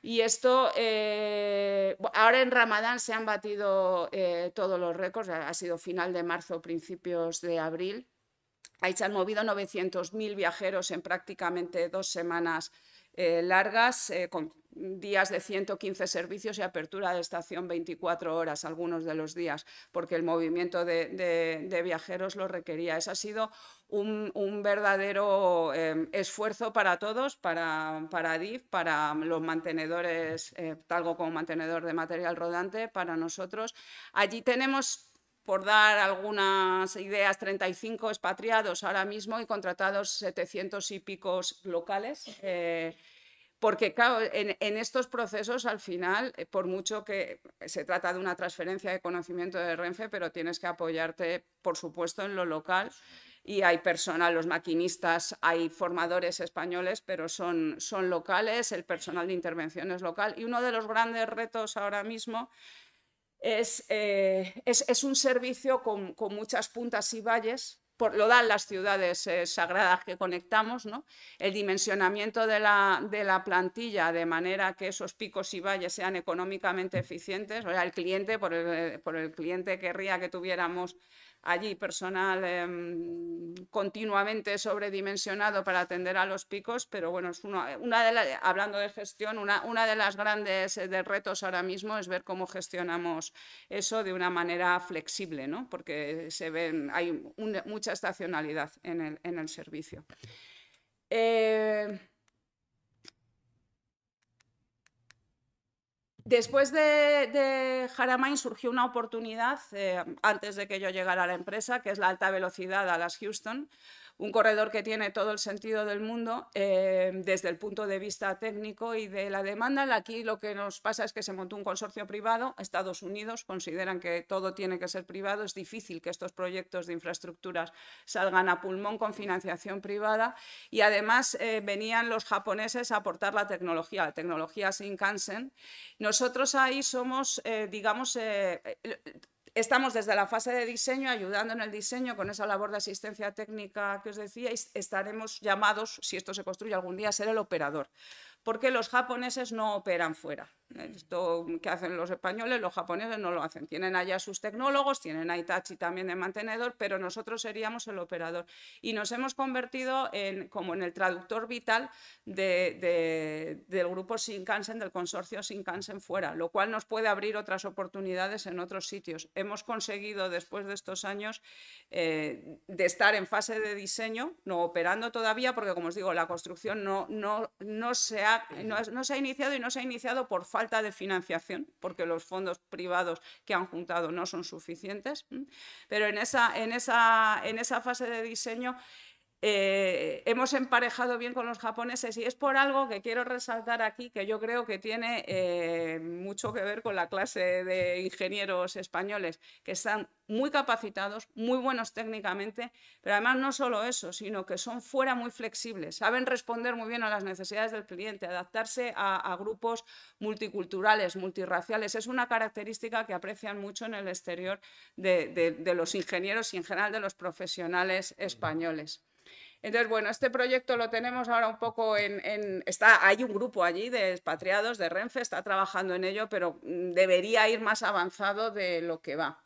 Y esto, eh, ahora en Ramadán se han batido eh, todos los récords, ha sido final de marzo, principios de abril. Ahí se han movido 900.000 viajeros en prácticamente dos semanas eh, largas, eh, con días de 115 servicios y apertura de estación 24 horas algunos de los días, porque el movimiento de, viajeros lo requería. Ese ha sido un, verdadero em, esfuerzo para todos, para, para DIF, para los mantenedores, eh, talgo como mantenedor de material rodante, para nosotros. Allí tenemos por dar algunas ideas, 35 expatriados ahora mismo y contratados 700 y picos locales. Eh, porque, claro, en, estos procesos, al final, eh, por mucho que se trata de una transferencia de conocimiento de Renfe, pero tienes que apoyarte, por supuesto, en lo local. Y hay personal, los maquinistas, hay formadores españoles, pero son, son locales, el personal de intervención es local. Y uno de los grandes retos ahora mismo eh, es, es, un servicio con, muchas puntas y valles, por, lo dan las ciudades eh, sagradas que conectamos, ¿no? el dimensionamiento de la, de la, plantilla de manera que esos picos y valles sean económicamente eficientes, o sea, el cliente, por por el cliente querría que tuviéramos allí personal em, continuamente sobredimensionado para atender a los picos, pero bueno, es una hablando de gestión, una, una de las grandes eh, de retos ahora mismo es ver cómo gestionamos eso de una manera flexible, ¿no? porque se ven, hay mucha estacionalidad en el, en el servicio. Eh, Después de, de surgió una oportunidad, eh, antes de que yo llegara a la empresa, que es la alta velocidad a las Houston, un corredor que tiene todo el sentido del mundo eh, desde el punto de vista técnico y de la demanda. Aquí lo que nos pasa es que se montó un consorcio privado. Estados Unidos consideran que todo tiene que ser privado. Es difícil que estos proyectos de infraestructuras salgan a pulmón con financiación privada. Y además eh, venían los japoneses a aportar la tecnología, la tecnología Shinkansen. Nosotros ahí somos, eh, digamos, Estamos desde la fase de diseño, ayudando en el diseño con esa labor de asistencia técnica que os decía, y estaremos llamados, si esto se construye algún día, a ser el operador, porque los japoneses no operan fuera. Esto que hacen los españoles, los japoneses no lo hacen. Tienen allá sus tecnólogos, tienen a Itachi también de mantenedor, pero nosotros seríamos el operador. Y nos hemos convertido en, como en el traductor vital del grupo Shinkansen, del consorcio Shinkansen fuera, lo cual nos puede abrir otras oportunidades en otros sitios. Hemos conseguido, después de estos años, eh, de estar en fase de diseño, no operando todavía, porque como os digo, la construcción no, no, no, se, ha, no se ha iniciado y no se ha iniciado por falta falta de financiación, porque los fondos privados que han juntado no son suficientes. Pero en esa, en esa, en esa fase de diseño eh, hemos emparejado bien con los japoneses y es por algo que quiero resaltar aquí, que yo creo que tiene eh, mucho que ver con la clase de ingenieros españoles, que están muy capacitados, muy buenos técnicamente, pero además no solo eso, sino que son fuera muy flexibles, saben responder muy bien a las necesidades del cliente, adaptarse a, grupos multiculturales, multiraciales, Es una característica que aprecian mucho en el exterior de los ingenieros y en general de los profesionales españoles. Entonces, bueno, este proyecto lo tenemos ahora un poco en, hay un grupo allí de expatriados de Renfe, está trabajando en ello, pero mm, debería ir más avanzado de lo que va.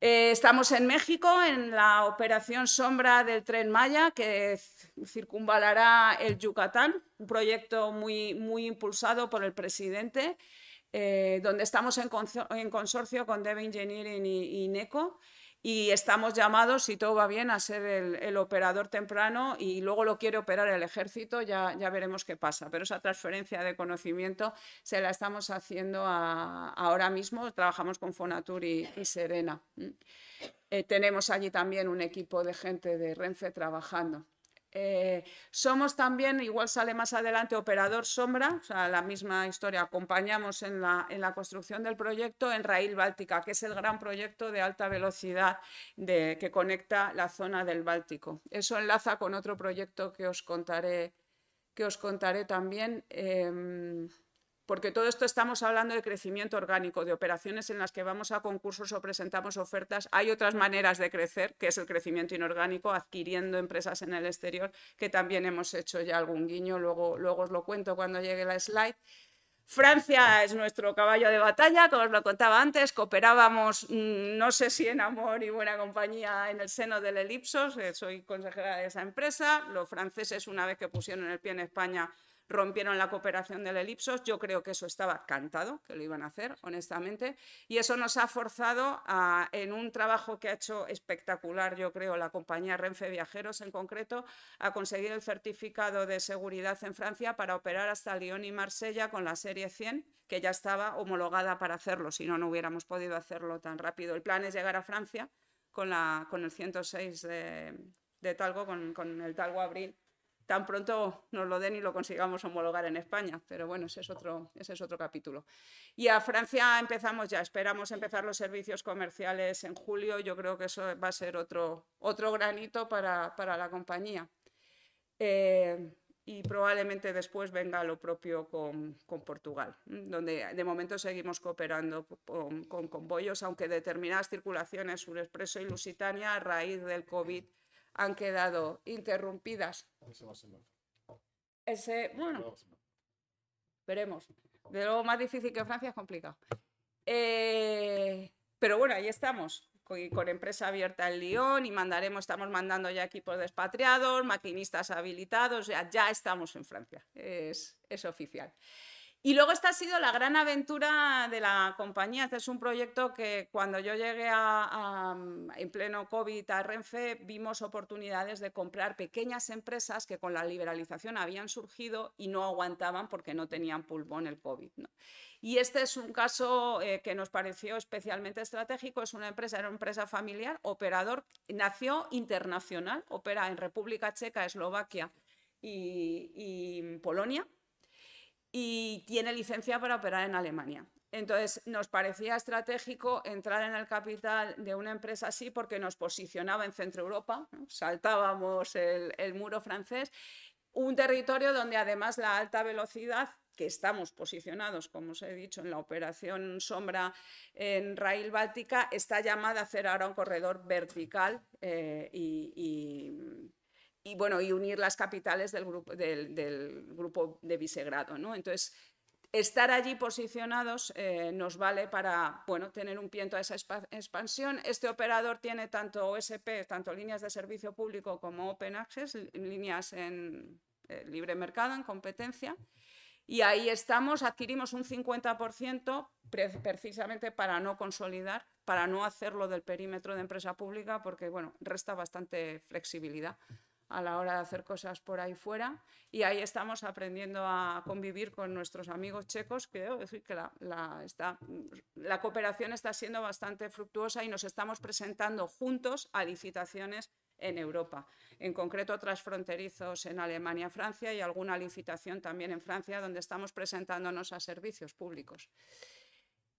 Eh, estamos en México en la operación Sombra del Tren Maya, que circunvalará el Yucatán, un proyecto muy, impulsado por el presidente, eh, donde estamos en, consorcio con Dev Engineering y NECO y estamos llamados, si todo va bien, a ser el, operador temprano y luego lo quiere operar el ejército, ya, ya, veremos qué pasa. Pero esa transferencia de conocimiento se la estamos haciendo ahora mismo, trabajamos con Fonatur y, Serena. Eh, tenemos allí también un equipo de gente de Renfe trabajando. Eh, somos también, igual sale más adelante, operador sombra, o la misma historia, acompañamos en la, construcción del proyecto en Rail Báltica, que es el gran proyecto de alta velocidad que conecta la zona del Báltico. Eso enlaza con otro proyecto que os contaré, que os contaré también. Em, porque todo esto estamos hablando de crecimiento orgánico, de operaciones en las que vamos a concursos o presentamos ofertas. Hay otras maneras de crecer, que es el crecimiento inorgánico, adquiriendo empresas en el exterior, que también hemos hecho ya algún guiño, luego, luego os lo cuento cuando llegue la slide. Francia es nuestro caballo de batalla, como os lo contaba antes, cooperábamos, mm, no sé si en amor y buena compañía, en el seno del Elipsos, eh, soy consejera de esa empresa, los franceses una vez que pusieron el pie en España rompieron la cooperación del Elipsos. Yo creo que eso estaba cantado, que lo iban a hacer, honestamente. Y eso nos ha forzado a, en un trabajo que ha hecho espectacular, yo creo, la compañía Renfe Viajeros en concreto, a conseguir el certificado de seguridad en Francia para operar hasta Lyon y Marsella con la serie 100, que ya estaba homologada para hacerlo, si no, no hubiéramos podido hacerlo tan rápido. El plan es llegar a Francia con, la, con el 106 de, Talgo, con, con el Talgo Abril, tan pronto nos lo den y lo consigamos homologar en España. Pero bueno, ese es otro, ese es otro capítulo. Y a Francia empezamos ya, esperamos empezar los servicios comerciales en julio. Yo creo que eso va a ser otro, otro granito para, para la compañía. Eh, y probablemente después venga lo propio con, con Portugal, donde de momento seguimos cooperando con, con aunque determinadas circulaciones, Surexpreso y Lusitania, a raíz del COVID, han quedado interrumpidas. Ese, bueno, veremos. De luego más difícil que Francia es complicado. Eh, pero bueno, ahí estamos, con, empresa abierta en Lyon y mandaremos, estamos mandando ya equipos despatriados, maquinistas habilitados, ya, ya estamos en Francia, es, es oficial. Y luego esta ha sido la gran aventura de la compañía. Este es un proyecto que cuando yo llegué mm, en pleno COVID a Renfe vimos oportunidades de comprar pequeñas empresas que con la liberalización habían surgido y no aguantaban porque no tenían pulmón el COVID. Y este es un caso eh, que nos pareció especialmente estratégico. Es una empresa, era una empresa familiar, operador, nació internacional, opera en República Checa, Eslovaquia y Polonia y tiene licencia para operar en Alemania. Entonces, nos parecía estratégico entrar en el capital de una empresa así porque nos posicionaba en Centro Europa, saltábamos el, muro francés, un territorio donde además la alta velocidad que estamos posicionados, como os he dicho, en la operación Sombra en Rail Báltica, está llamada a hacer ahora un corredor vertical eh, y, y bueno, y unir las capitales del grupo, del, grupo de Visegrado. ¿no? Entonces, estar allí posicionados eh, nos vale para bueno, tener un piento a esa expansión. Este operador tiene tanto OSP, tanto líneas de servicio público como Open Access, líneas en eh, libre mercado, en competencia. Y ahí estamos, adquirimos un 50% precisamente para no consolidar, para no hacerlo del perímetro de empresa pública, porque bueno, resta bastante flexibilidad a la hora de hacer cosas por ahí fuera. Y ahí estamos aprendiendo a convivir con nuestros amigos checos, que, que la, la cooperación está siendo bastante fructuosa y nos estamos presentando juntos a licitaciones en Europa, en concreto transfronterizos en Alemania, Francia y alguna licitación también en Francia, donde estamos presentándonos a servicios públicos.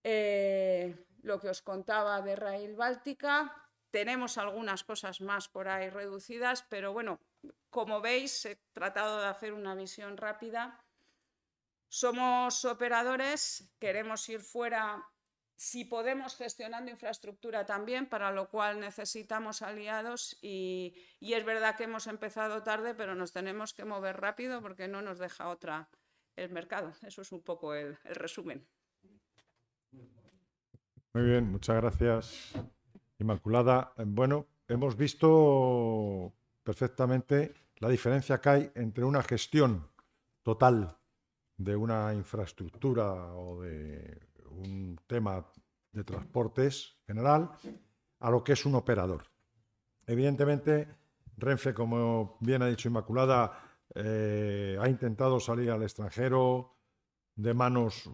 Eh, lo que os contaba de Rail Báltica, tenemos algunas cosas más por ahí reducidas, pero bueno, como veis, he tratado de hacer una visión rápida. Somos operadores, queremos ir fuera si podemos gestionando infraestructura también, para lo cual necesitamos aliados y, es verdad que hemos empezado tarde, pero nos tenemos que mover rápido porque no nos deja otra el mercado. Eso es un poco el resumen. Muy bien, muchas gracias. Inmaculada, eh, bueno, hemos visto perfectamente la diferencia que hay entre una gestión total de una infraestructura o de un tema de transportes general a lo que es un operador. Evidentemente, Renfe, como bien ha dicho Inmaculada, eh, ha intentado salir al extranjero de manos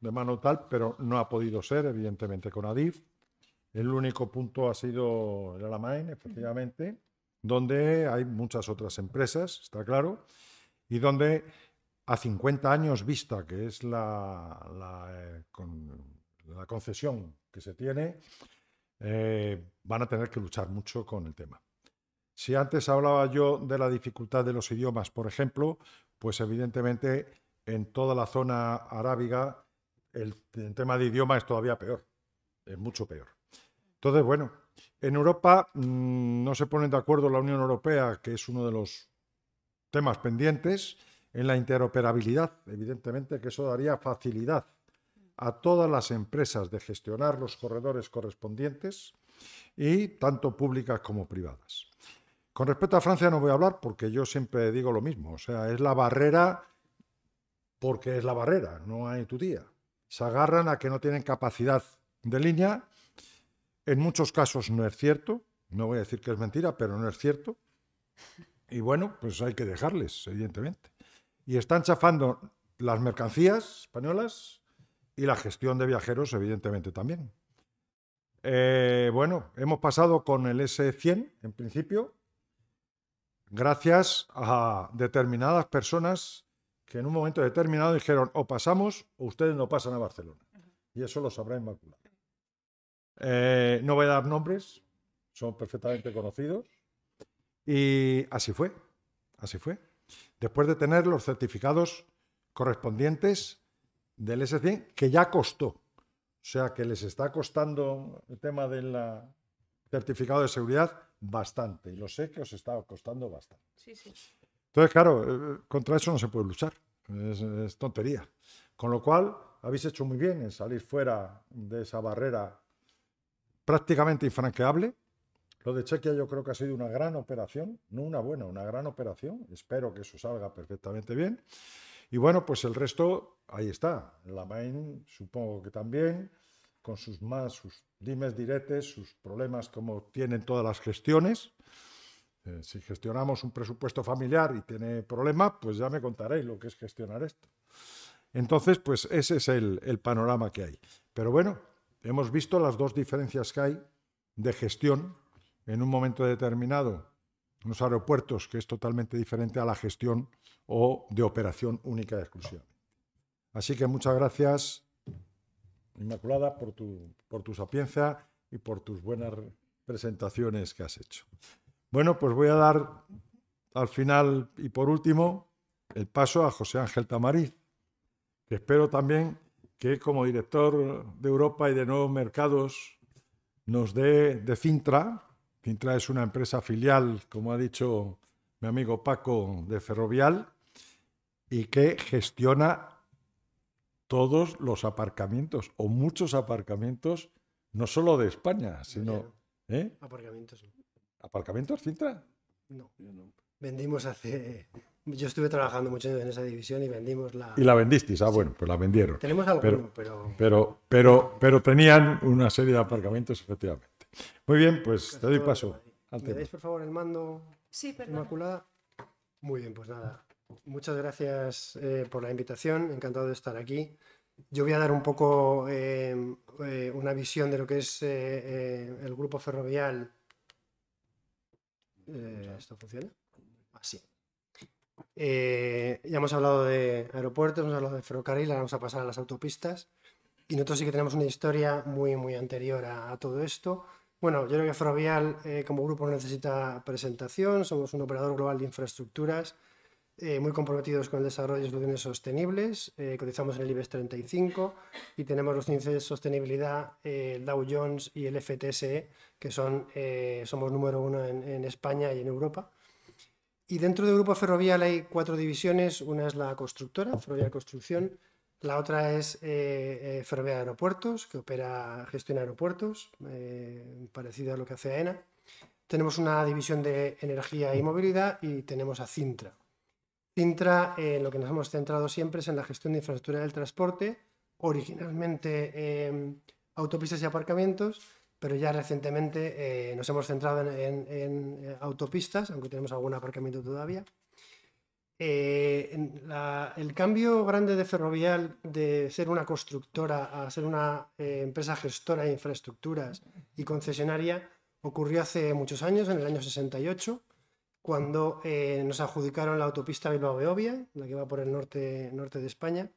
de mano tal, pero no ha podido ser, evidentemente, con Adif. El único punto ha sido el Alamain, efectivamente, donde hay muchas otras empresas, está claro, y donde a 50 años vista, que es la, eh, concesión que se tiene, eh, van a tener que luchar mucho con el tema. Si antes hablaba yo de la dificultad de los idiomas, por ejemplo, pues evidentemente en toda la zona arábiga el tema de idioma es todavía peor, es mucho peor. Entonces, bueno, en Europa mm, no se ponen de acuerdo la Unión Europea, que es uno de los temas pendientes, en la interoperabilidad, evidentemente que eso daría facilidad a todas las empresas de gestionar los corredores correspondientes y tanto públicas como privadas. Con respecto a Francia no voy a hablar porque yo siempre digo lo mismo, o sea, es la barrera porque es la barrera, no hay tu día. Se agarran a que no tienen capacidad de línea en muchos casos no es cierto, no voy a decir que es mentira, pero no es cierto. Y bueno, pues hay que dejarles, evidentemente. Y están chafando las mercancías españolas y la gestión de viajeros, evidentemente, también. Eh, bueno, hemos pasado con el S100, en principio, gracias a determinadas personas que en un momento determinado dijeron o pasamos o ustedes no pasan a Barcelona. Y eso lo sabrá inmaculado. Eh, no voy a dar nombres, son perfectamente conocidos. Y así fue, así fue. Después de tener los certificados correspondientes del S100, que ya costó. O sea, que les está costando el tema del ah, certificado de seguridad bastante. Y lo sé que os está costando bastante. Sí, sí. Entonces, claro, eh, contra eso no se puede luchar. Es, es tontería. Con lo cual, habéis hecho muy bien en salir fuera de esa barrera prácticamente infranqueable. Lo de Chequia yo creo que ha sido una gran operación, no una buena, una gran operación. Espero que eso salga perfectamente bien. Y bueno, pues el resto, ahí está. La Main supongo que también, con sus más, sus dimes diretes, sus problemas como tienen todas las gestiones. Eh, si gestionamos un presupuesto familiar y tiene problemas, pues ya me contaréis lo que es gestionar esto. Entonces, pues ese es el panorama que hay. Pero bueno, Hemos visto las dos diferencias que hay de gestión en un momento determinado unos los aeropuertos, que es totalmente diferente a la gestión o de operación única de exclusiva. Así que muchas gracias, Inmaculada, por tu, por tu sapiencia y por tus buenas presentaciones que has hecho. Bueno, pues voy a dar al final y por último el paso a José Ángel Tamariz, que espero también que como director de Europa y de Nuevos Mercados nos dé de Cintra. Cintra es una empresa filial, como ha dicho mi amigo Paco, de Ferrovial, y que gestiona todos los aparcamientos o muchos aparcamientos, no solo de España, sino... ¿eh? Aparcamientos. ¿Aparcamientos, Cintra? No. Vendimos hace yo estuve trabajando mucho en esa división y vendimos la. Y la vendisteis, ah, bueno, pues la vendieron. Tenemos alguno, pero pero... pero. tenían una serie de aparcamientos, efectivamente. Muy bien, pues, pues te doy paso. Al dais, por favor, el mando? Sí, Inmaculada. Muy bien, pues nada. Muchas gracias eh, por la invitación. Encantado de estar aquí. Yo voy a dar un poco eh, eh, una visión de lo que es el grupo ferrovial. ¿Esto funciona? Así. Ah, eh, ya hemos hablado de aeropuertos, hemos hablado de ferrocarril, ahora vamos a pasar a las autopistas. Y nosotros sí que tenemos una historia muy, muy anterior a, todo esto. Bueno, yo creo que Ferrovial eh, como grupo necesita presentación. Somos un operador global de infraestructuras eh, muy comprometidos con el desarrollo de soluciones sostenibles. cotizamos en el IBEX 35 y tenemos los índices de sostenibilidad, el Dow Jones y el FTSE, que son, somos número uno en España y en Europa. Y dentro de Grupo Ferrovial hay cuatro divisiones. Una es la constructora, Ferrovial Construcción. La otra es eh, eh Aeropuertos, que opera gestión aeropuertos, eh, parecido a lo que hace AENA. Tenemos una división de energía y movilidad y tenemos a Cintra. Cintra, en eh, lo que nos hemos centrado siempre es en la gestión de infraestructura del transporte, originalmente autopistas y aparcamientos, pero ya recientemente eh, nos hemos centrado en, eh, autopistas, aunque tenemos algún aparcamiento todavía. Eh, el cambio grande de Ferrovial de ser una constructora a ser una empresa gestora de infraestructuras y concesionaria ocurrió hace muchos años, en el año 68, cuando nos adjudicaron la autopista bilbao beobia la que va por el norte, norte de España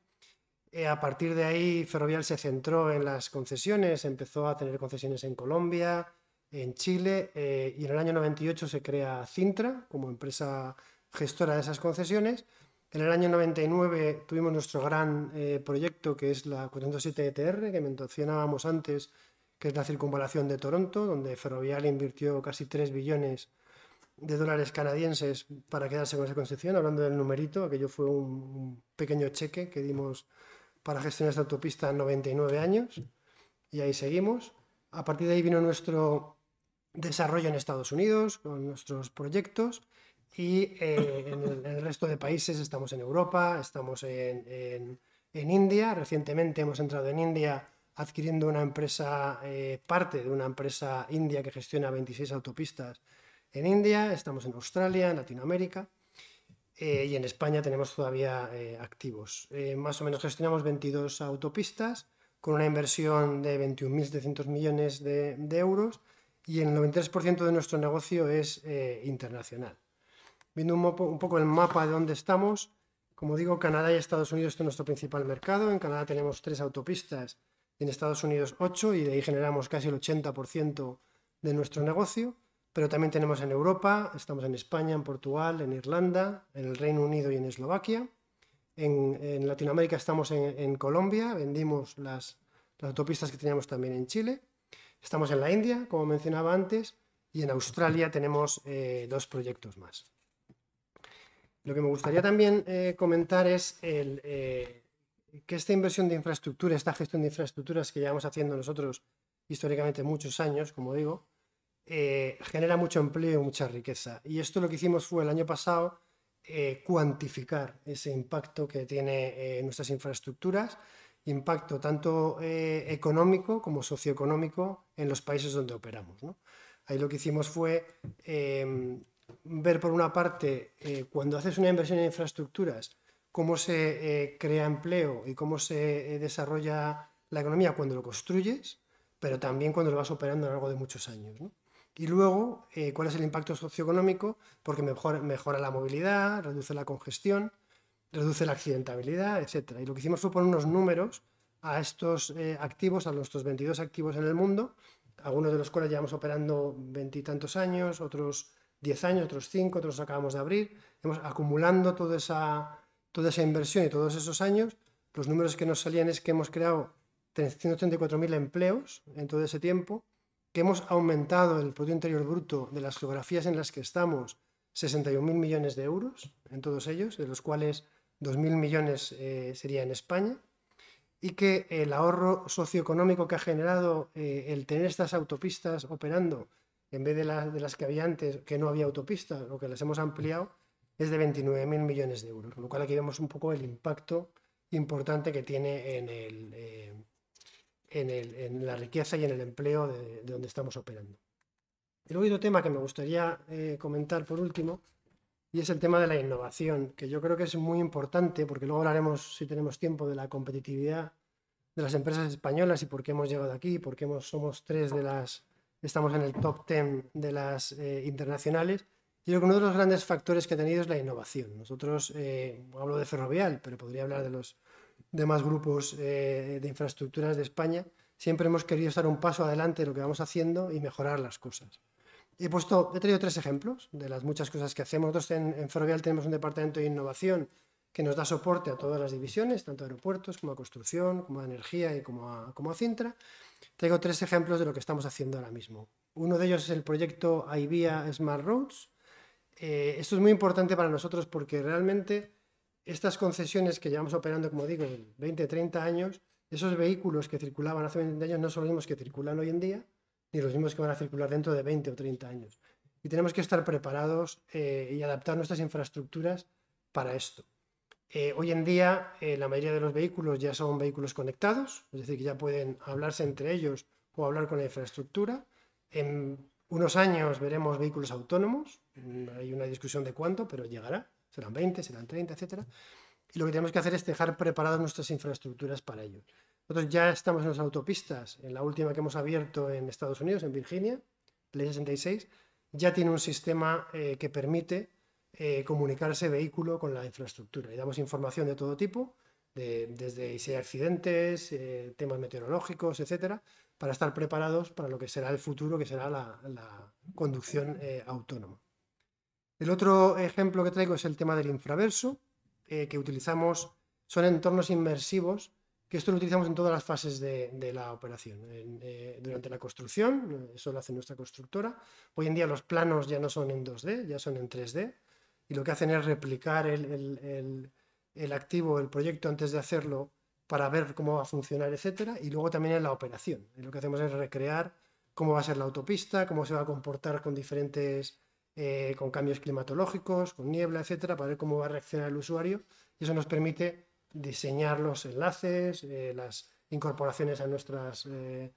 eh, a partir de ahí, Ferrovial se centró en las concesiones, empezó a tener concesiones en Colombia, en Chile, eh, y en el año 98 se crea Cintra como empresa gestora de esas concesiones. En el año 99 tuvimos nuestro gran eh, proyecto, que es la 407 ETR, que mencionábamos antes, que es la circunvalación de Toronto, donde Ferrovial invirtió casi 3 billones de dólares canadienses para quedarse con esa concesión, hablando del numerito, aquello fue un pequeño cheque que dimos para gestionar esta autopista en 99 años y ahí seguimos. A partir de ahí vino nuestro desarrollo en Estados Unidos, con nuestros proyectos y eh, en, el, resto de países estamos en Europa, estamos en, India, recientemente hemos entrado en India adquiriendo una empresa, eh, parte de una empresa india que gestiona 26 autopistas en India, estamos en Australia, en Latinoamérica. Eh, y en España tenemos todavía eh, activos. Eh, más o menos gestionamos 22 autopistas con una inversión de 21.700 millones de, euros y el 93% de nuestro negocio es internacional. Viendo un, un, poco el mapa de dónde estamos, como digo, Canadá y Estados Unidos es nuestro principal mercado. En Canadá tenemos tres autopistas, en Estados Unidos ocho y de ahí generamos casi el 80% de nuestro negocio pero también tenemos en Europa, estamos en España, en Portugal, en Irlanda, en el Reino Unido y en Eslovaquia. En, Latinoamérica estamos en, Colombia, vendimos las, autopistas que teníamos también en Chile. Estamos en la India, como mencionaba antes, y en Australia tenemos eh, dos proyectos más. Lo que me gustaría también eh, comentar es eh, que esta inversión de infraestructura, esta gestión de infraestructuras que llevamos haciendo nosotros históricamente muchos años, como digo, eh, genera mucho empleo, mucha riqueza. Y esto lo que hicimos fue el año pasado eh, cuantificar ese impacto que tiene eh, nuestras infraestructuras, impacto tanto económico como socioeconómico en los países donde operamos. Ahí lo que hicimos fue em, ver, por una parte, cuando haces una inversión en infraestructuras, cómo se crea empleo y cómo se desarrolla la economía cuando lo construyes, pero también cuando lo vas operando a lo largo de muchos años. ¿no? Y luego, eh, ¿cuál es el impacto socioeconómico? Porque mejora, la movilidad, reduce la congestión, reduce la accidentabilidad, etc. Y lo que hicimos fue poner unos números a estos eh, activos, a nuestros 22 activos en el mundo, algunos de los cuales llevamos operando veintitantos años, otros 10 años, otros 5, otros acabamos de abrir. Hemos acumulando toda esa, toda esa inversión y todos esos años. Los números que nos salían es que hemos creado 334.000 empleos en todo ese tiempo, que hemos aumentado el Producto Interior Bruto de las geografías en las que estamos 61.000 millones de euros en todos ellos, de los cuales 2.000 millones eh, sería en España, y que el ahorro socioeconómico que ha generado eh, el tener estas autopistas operando en vez de, de, las que había antes, que no había autopistas o que las hemos ampliado, es de 29.000 millones de euros, con lo cual aquí vemos un poco el impacto importante que tiene en el, eh, en, la riqueza y en el empleo de, donde estamos operando. El último otro tema que me gustaría eh, comentar por último, y es el tema de la innovación, que yo creo que es muy importante, porque luego hablaremos, si tenemos tiempo, de la competitividad de las empresas españolas y por qué hemos llegado aquí, por qué hemos, somos tres de las, estamos en el top ten de las eh, internacionales. Yo creo que uno de los grandes factores que ha tenido es la innovación. Nosotros, eh, hablo de Ferrovial, pero podría hablar de los demás grupos eh, de infraestructuras de España, siempre hemos querido estar un paso adelante de lo que vamos haciendo y mejorar las cosas. He, puesto, he traído tres ejemplos de las muchas cosas que hacemos. Nosotros en, Ferrovial tenemos un departamento de innovación que nos da soporte a todas las divisiones, tanto a aeropuertos como a construcción, como a energía y como a, como Cintra. Traigo tres ejemplos de lo que estamos haciendo ahora mismo. Uno de ellos es el proyecto vía Smart Roads. Eh, esto es muy importante para nosotros porque realmente estas concesiones que llevamos operando, como digo, 20, 30 años, esos vehículos que circulaban hace 20 años no son los mismos que circulan hoy en día, ni los mismos que van a circular dentro de 20 o 30 años. Y tenemos que estar preparados eh, y adaptar nuestras infraestructuras para esto. Eh, hoy en día eh, la mayoría de los vehículos ya son vehículos conectados, es decir, que ya pueden hablarse entre ellos o hablar con la infraestructura. En unos años veremos vehículos autónomos, hay una discusión de cuánto, pero llegará serán 20, serán 30, etcétera, Y lo que tenemos que hacer es dejar preparadas nuestras infraestructuras para ello. Nosotros ya estamos en las autopistas, en la última que hemos abierto en Estados Unidos, en Virginia, Play 66, ya tiene un sistema eh, que permite eh, comunicarse vehículo con la infraestructura. Y damos información de todo tipo, desde si hay accidentes, eh, temas meteorológicos, etcétera, para estar preparados para lo que será el futuro, que será la conducción autónoma. El otro ejemplo que traigo es el tema del infraverso, eh, que utilizamos, son entornos inmersivos, que esto lo utilizamos en todas las fases de, la operación. Eh, durante la construcción, eso lo hace nuestra constructora. Hoy en día los planos ya no son en 2D, ya son en 3D, y lo que hacen es replicar el, activo, el proyecto antes de hacerlo para ver cómo va a funcionar, etcétera, y luego también en la operación. Lo que hacemos es recrear cómo va a ser la autopista, cómo se va a comportar con diferentes eh, con cambios climatológicos, con niebla, etcétera, para ver cómo va a reaccionar el usuario. Y eso nos permite diseñar los enlaces, eh, las incorporaciones a nuestras eh,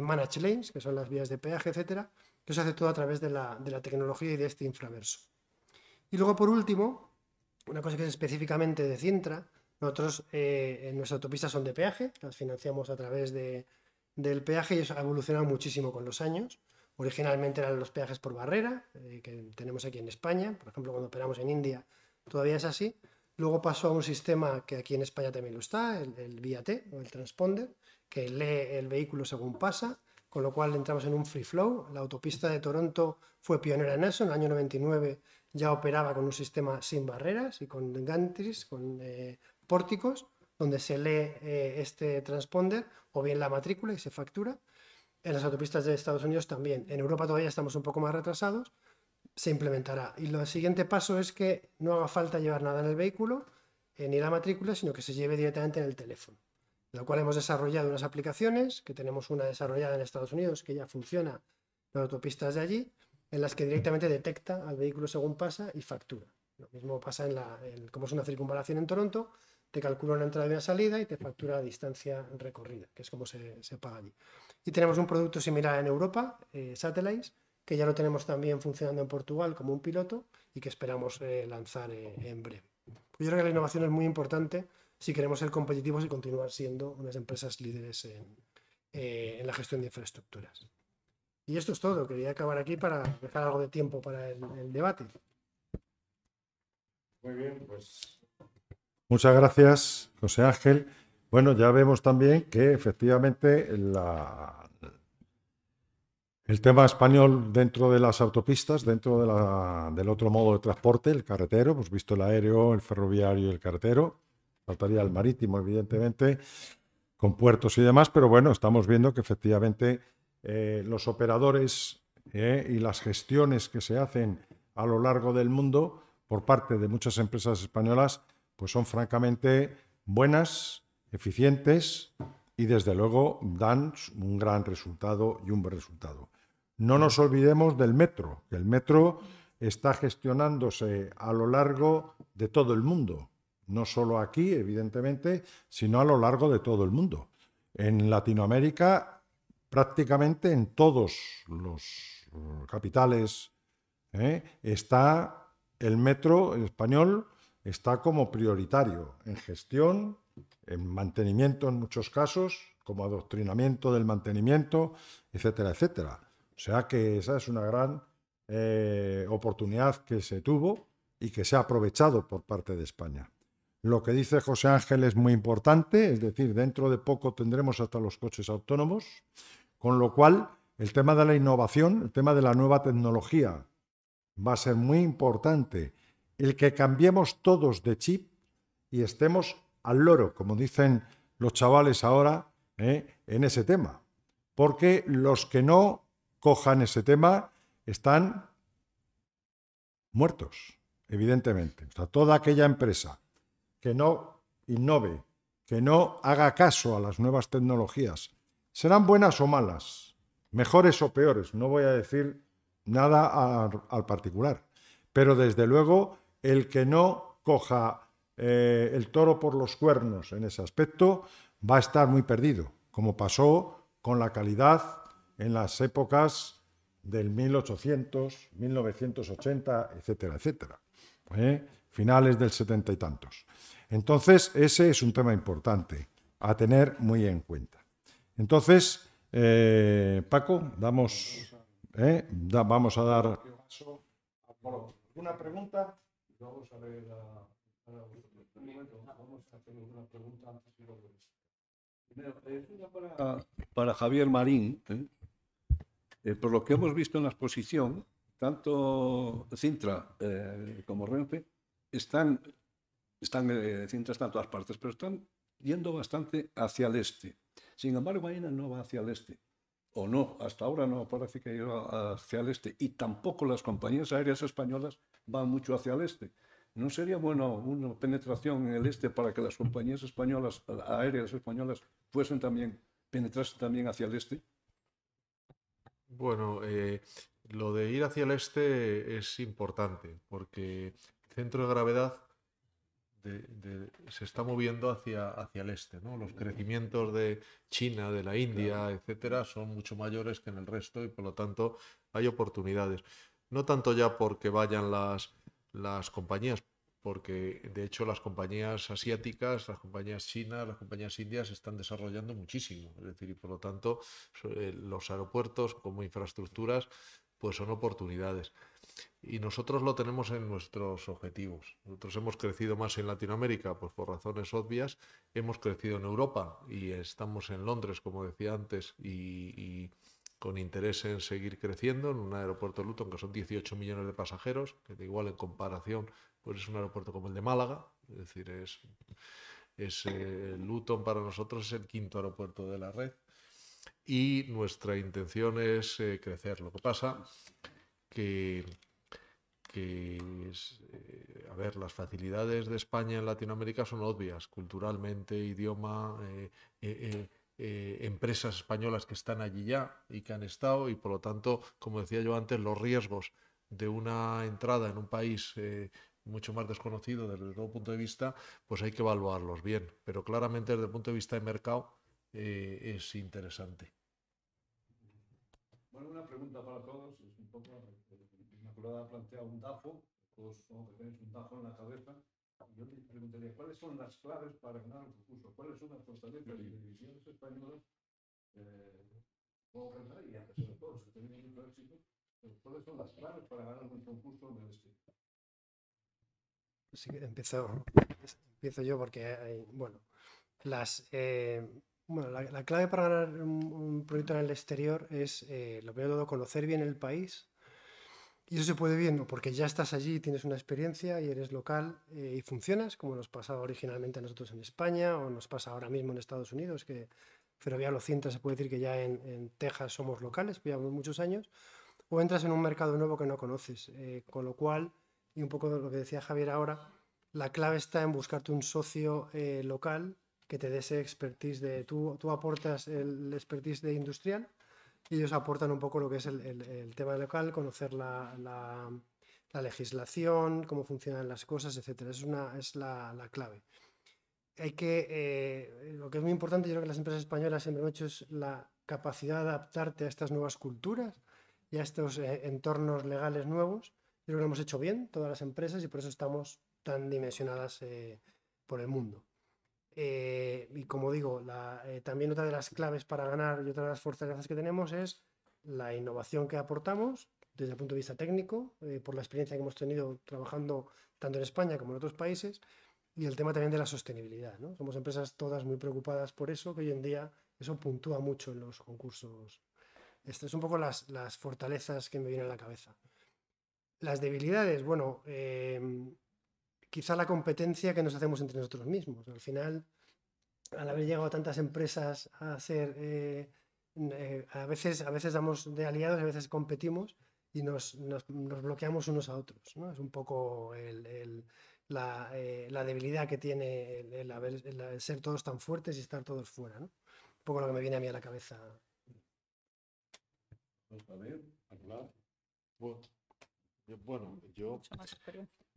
manage lanes, que son las vías de peaje, etcétera, que se hace todo a través de la, tecnología y de este infraverso. Y luego, por último, una cosa que es específicamente de Cintra, nosotros en nuestras autopistas son de peaje, las financiamos a través del peaje y eso ha evolucionado muchísimo con los años. Originalmente eran los peajes por barrera, eh, que tenemos aquí en España, por ejemplo, cuando operamos en India todavía es así. Luego pasó a un sistema que aquí en España también lo está, el, VAT, o el transponder, que lee el vehículo según pasa, con lo cual entramos en un free flow. La autopista de Toronto fue pionera en eso, en el año 99 ya operaba con un sistema sin barreras y con gantries, con eh, pórticos, donde se lee eh, este transponder o bien la matrícula y se factura en las autopistas de Estados Unidos también. En Europa todavía estamos un poco más retrasados, se implementará. Y lo siguiente paso es que no haga falta llevar nada en el vehículo, eh, ni la matrícula, sino que se lleve directamente en el teléfono. lo cual hemos desarrollado unas aplicaciones, que tenemos una desarrollada en Estados Unidos que ya funciona en las autopistas de allí, en las que directamente detecta al vehículo según pasa y factura. Lo mismo pasa en la, como es una circunvalación en Toronto, te calcula una entrada y una salida y te factura la distancia recorrida, que es como se, se paga allí. Y tenemos un producto similar en Europa, eh, Satellites, que ya lo tenemos también funcionando en Portugal como un piloto y que esperamos eh, lanzar eh, en breve. Pues yo creo que la innovación es muy importante si queremos ser competitivos y continuar siendo unas empresas líderes en, la gestión de infraestructuras. Y esto es todo. Quería acabar aquí para dejar algo de tiempo para el, el debate. Muy bien, pues. Muchas gracias, José Ángel. Bueno, ya vemos también que efectivamente el tema español dentro de las autopistas, dentro del otro modo de transporte, el carretero, hemos visto el aéreo, el ferroviario y el carretero, faltaría el marítimo, evidentemente, con puertos y demás, pero bueno, estamos viendo que efectivamente eh, los operadores eh, y las gestiones que se hacen a lo largo del mundo por parte de muchas empresas españolas, pues son francamente buenas, eficientes y desde luego dan un gran resultado y un buen resultado. No nos olvidemos del metro, que el metro está gestionándose a lo largo de todo el mundo, no solo aquí, evidentemente, sino a lo largo de todo el mundo. En Latinoamérica, prácticamente en todos los capitales ¿eh? está el metro español, está como prioritario en gestión, en mantenimiento en muchos casos, como adoctrinamiento del mantenimiento, etcétera, etcétera. O sea que esa es una gran eh, oportunidad que se tuvo y que se ha aprovechado por parte de España. Lo que dice José Ángel es muy importante, es decir, dentro de poco tendremos hasta los coches autónomos, con lo cual el tema de la innovación, el tema de la nueva tecnología va a ser muy importante. El que cambiemos todos de chip y estemos al loro, como dicen los chavales ahora ¿eh? en ese tema. Porque los que no cojan ese tema están muertos, evidentemente. toda aquella empresa que no innove, que no haga caso a las nuevas tecnologías, serán buenas o malas, mejores o peores. No voy a decir nada al particular. Pero desde luego, el que no coja eh, el toro por los cuernos en ese aspecto, va a estar muy perdido, como pasó con la calidad en las épocas del 1800, 1980, etcétera, etcétera. ¿eh? Finales del setenta y tantos. Entonces, ese es un tema importante a tener muy en cuenta. Entonces, eh, Paco, vamos a dar... Una pregunta vamos a ver la... Ah, para, Javier Marín, ¿eh? Eh, por lo que hemos visto en la exposición, tanto Cintra eh, como Renfe están, están Cintra está en todas partes, pero están yendo bastante hacia el este. Sin embargo, Baena no va hacia el este, o no, hasta ahora no parece que ido hacia el este, y tampoco las compañías aéreas españolas van mucho hacia el este. ¿No sería bueno una penetración en el este para que las compañías españolas, aéreas españolas, fuesen también, penetrarse también hacia el este? Bueno, eh, lo de ir hacia el este es importante porque el centro de gravedad se está moviendo hacia, hacia el este. ¿no? Los crecimientos de China, de la India, etcétera, son mucho mayores que en el resto y por lo tanto hay oportunidades. No tanto ya porque vayan las, las compañías, porque de hecho las compañías asiáticas, las compañías chinas, las compañías indias están desarrollando muchísimo. Es decir, y por lo tanto eh, los aeropuertos como infraestructuras pues son oportunidades. Y nosotros lo tenemos en nuestros objetivos. Nosotros hemos crecido más en Latinoamérica, pues por razones obvias. Hemos crecido en Europa y estamos en Londres, como decía antes, y, y con interés en seguir creciendo en un aeropuerto de Luton, que son 18 millones de pasajeros, que igual en comparación pues es un aeropuerto como el de Málaga, es decir, es, es eh, Luton para nosotros es el quinto aeropuerto de la red y nuestra intención es eh, crecer. Lo que pasa que, que eh, a ver, las facilidades de España en Latinoamérica son obvias, culturalmente, idioma, empresas españolas que están allí ya y que han estado y por lo tanto, como decía yo antes, los riesgos de una entrada en un país mucho más desconocido desde todo punto de vista, pues hay que evaluarlos bien. Pero claramente desde el punto de vista de mercado eh, es interesante. Bueno, una pregunta para todos. Es un poco, Inmaculada eh, ha planteado un DAFO, todos somos que tenéis un DAFO en la cabeza. Yo le preguntaría, ¿cuáles son las claves para ganar un concurso? ¿Cuáles son las fortalezas y divisiones españolas? Eh, y a pesar de tienen éxito, ¿cuáles son las claves para ganar un concurso en el este? Sí, empiezo, yo porque bueno, las, eh, bueno, la, clave para ganar un, proyecto en el exterior es, eh, lo primero de todo, conocer bien el país. Y eso se puede viendo porque ya estás allí, tienes una experiencia y eres local eh, y funcionas, como nos pasaba originalmente a nosotros en España o nos pasa ahora mismo en Estados Unidos, que ya lo Cinta se puede decir que ya en, en Texas somos locales, llevamos muchos años, o entras en un mercado nuevo que no conoces, con lo cual y un poco de lo que decía Javier ahora, la clave está en buscarte un socio eh, local que te dé ese expertise de, tú, tú aportas el expertise de industrial y ellos aportan un poco lo que es el, el, tema local, conocer la, legislación, cómo funcionan las cosas, etc. Es, una, es la, clave. Hay que, eh, lo que es muy importante, yo creo que las empresas españolas siempre han hecho es la capacidad de adaptarte a estas nuevas culturas y a estos eh, entornos legales nuevos Creo que lo hemos hecho bien, todas las empresas, y por eso estamos tan dimensionadas eh, por el mundo. Eh, y como digo, eh, también otra de las claves para ganar y otra de las fortalezas que tenemos es la innovación que aportamos desde el punto de vista técnico, por la experiencia que hemos tenido trabajando tanto en España como en otros países, y el tema también de la sostenibilidad. ¿no? Somos empresas todas muy preocupadas por eso, que hoy en día eso puntúa mucho en los concursos. Estas son un poco las, las fortalezas que me vienen a la cabeza. Las debilidades, bueno, em, quizá la competencia que nos hacemos entre nosotros mismos. Al final, al haber llegado a tantas empresas a hacer, eh, eh, a, veces, a veces damos de aliados, a veces competimos y nos, bloqueamos unos a otros. Es un poco eh, la, debilidad que tiene el, ser todos tan fuertes y estar todos fuera. Un poco lo que me viene a mí a la cabeza. Pues, bueno, yo,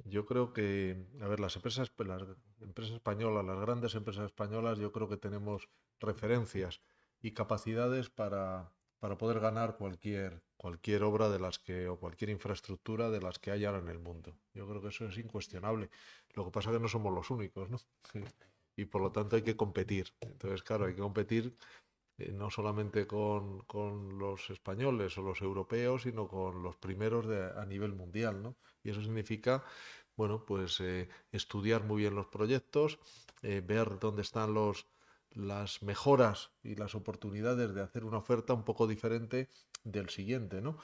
yo creo que, a ver, las empresas, pues, las empresas españolas, las grandes empresas españolas, yo creo que tenemos referencias y capacidades para, para poder ganar cualquier, cualquier obra de las que, o cualquier infraestructura de las que hay ahora en el mundo. Yo creo que eso es incuestionable. Lo que pasa es que no somos los únicos, ¿no? Y por lo tanto hay que competir. Entonces, claro, hay que competir eh, no solamente con, los españoles o los europeos, sino con los primeros a nivel mundial. Y eso significa bueno, pues eh, estudiar muy bien los proyectos, eh, ver dónde están las mejoras y las oportunidades de hacer una oferta un poco diferente del siguiente, ¿no?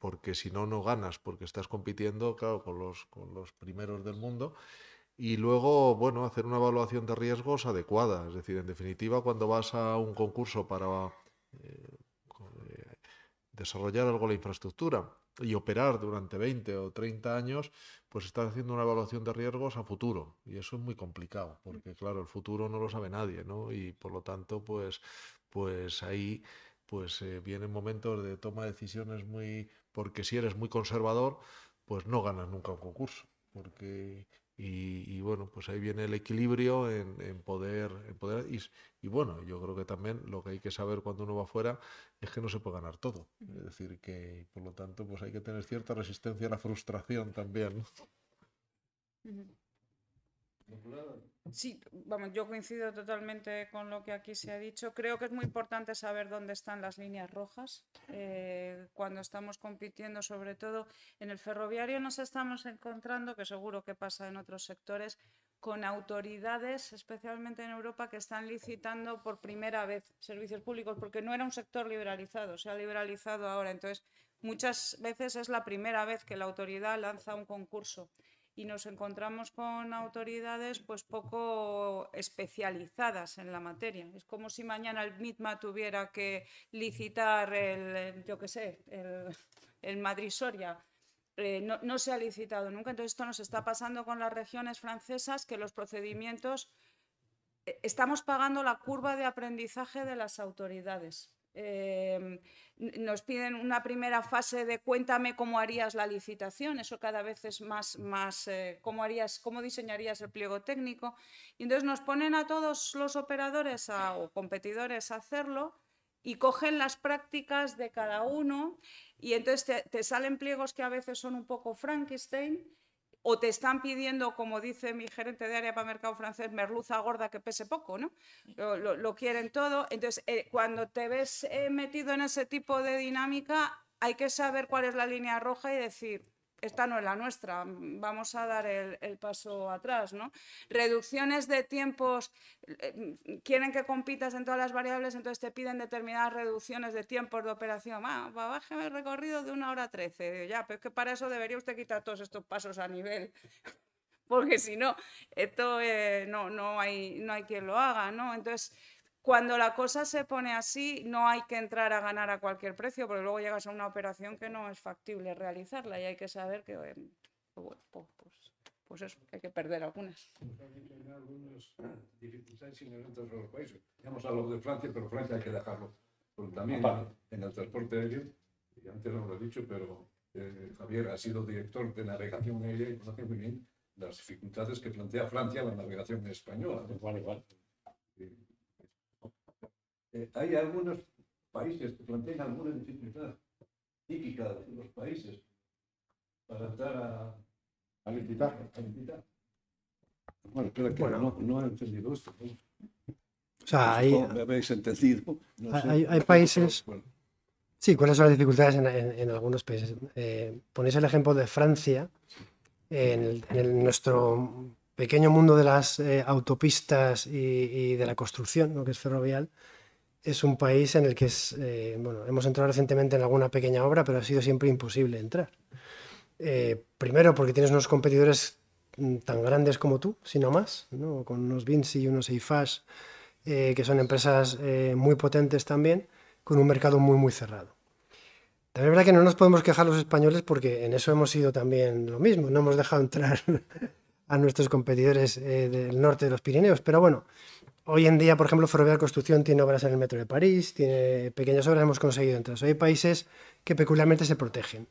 porque si no, no ganas, porque estás compitiendo, claro, con los primeros del mundo y luego, bueno, hacer una evaluación de riesgos adecuada. Es decir, en definitiva, cuando vas a un concurso para eh, eh, desarrollar algo la infraestructura y operar durante 20 o 30 años, pues estás haciendo una evaluación de riesgos a futuro. Y eso es muy complicado, mm. porque claro, el futuro no lo sabe nadie, ¿no? Y por lo tanto, pues, pues ahí pues eh, vienen momentos de toma de decisiones muy... porque si eres muy conservador, pues no ganas nunca un concurso, porque y, bueno, pues ahí viene el equilibrio en, poder. En poder y, bueno, yo creo que también lo que hay que saber cuando uno va afuera es que no se puede ganar todo. Es decir, que por lo tanto, pues hay que tener cierta resistencia a la frustración también. Sí, vamos, yo coincido totalmente con lo que aquí se ha dicho. Creo que es muy importante saber dónde están las líneas rojas eh, cuando estamos compitiendo, sobre todo en el ferroviario nos estamos encontrando, que seguro que pasa en otros sectores, con autoridades, especialmente en Europa, que están licitando por primera vez servicios públicos, porque no era un sector liberalizado, se ha liberalizado ahora. Entonces, muchas veces es la primera vez que la autoridad lanza un concurso y nos encontramos con autoridades pues poco especializadas en la materia. Es como si mañana el MITMA tuviera que licitar el, yo qué sé, el, Madrid-Soria. Eh, no, se ha licitado nunca. Entonces, esto nos está pasando con las regiones francesas, que los procedimientos... Eh, estamos pagando la curva de aprendizaje de las autoridades. Em, nos piden una primera fase de cuéntame cómo harías la licitación, eso cada vez es más, más eh, cómo, harías, cómo diseñarías el pliego técnico. Y entonces nos ponen a todos los operadores o competidores a hacerlo y cogen las prácticas de cada uno y entonces te salen pliegos que a veces son un poco Frankenstein o te están pidiendo, como dice mi gerente de área para mercado francés, merluza gorda que pese poco, ¿no? Lo, quieren todo. Entonces, eh, cuando te ves eh, metido en ese tipo de dinámica, hay que saber cuál es la línea roja y decir, esta no es la nuestra, vamos a dar el, paso atrás, ¿no? Reducciones de tiempos, eh, mm, quieren que compitas en todas las variables, entonces te piden determinadas reducciones de tiempos de operación. Ah, bájame el recorrido de una hora trece. Ya, pero es que para eso debería usted quitar todos estos pasos a nivel porque si no, esto eh, no, no, hay, no hay quien lo haga, ¿no? Entonces, cuando la cosa se pone así, no hay que entrar a ganar a cualquier precio, porque luego llegas a una operación que no es factible realizarla y hay que saber que, em, pues, pues, pues hay que perder algunas. Pues hay que tener algunas eh, dificultades inherentes a los países. Hemos hablado de Francia, pero Francia hay que dejarlo. también en el transporte aéreo, y antes no lo he dicho, pero eh, Javier ha sido director de navegación aérea y conoce muy bien las dificultades que plantea Francia la navegación española. Igual, igual. Eh, hay algunos países que plantean alguna dificultad típica de los países para entrar a, a licitar. Bueno, creo que No, no he entendido esto. O sea, hay, ¿Me habéis entendido? hay, países... Sí, ¿cuáles son las dificultades en, algunos países? Eh, ponéis el ejemplo de Francia, en, nuestro pequeño mundo de las eh, autopistas y, y, de la construcción, lo que es ferrovial, es un país en el que eh, bueno, hemos entrado recientemente en alguna pequeña obra, pero ha sido siempre imposible entrar. Eh, primero, porque tienes unos competidores mm, tan grandes como tú, si no más, con unos Vinci y unos Eifash, eh, que son empresas muy potentes también, con un mercado muy, muy cerrado. También es verdad que no nos podemos quejar los españoles porque en eso hemos sido también lo mismo, no hemos dejado entrar a nuestros competidores del norte de los Pirineos, pero bueno, Hoy en día, por ejemplo, Ferrovial Construcción tiene obras en el metro de París, tiene pequeñas obras, hemos conseguido entrar. Hay países que peculiarmente se protegen.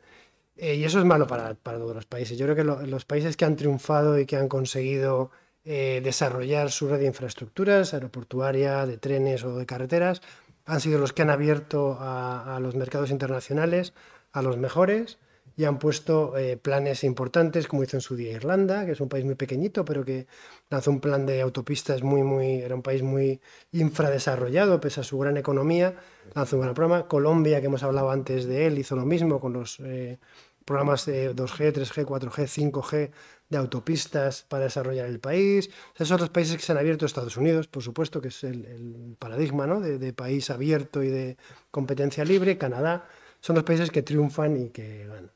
Eh, y eso es malo para, todos los países. Yo creo que los países que han triunfado y que han conseguido eh, desarrollar su red de infraestructuras, aeroportuaria, de trenes o de carreteras, han sido los que han abierto a los mercados internacionales, a los mejores, y han puesto eh, planes importantes, como hizo en su día Irlanda, que es un país muy pequeñito, pero que lanzó un plan de autopistas muy, muy, era un país muy infradesarrollado, pese a su gran economía, lanzó un gran programa. Colombia, que hemos hablado antes de él, hizo lo mismo con los eh, programas de 2G, 3G, 4G, 5G de autopistas para desarrollar el país. Esos son los países que se han abierto, Estados Unidos, por supuesto, que es el, paradigma de, país abierto y de competencia libre, Canadá, son los países que triunfan y que ganan.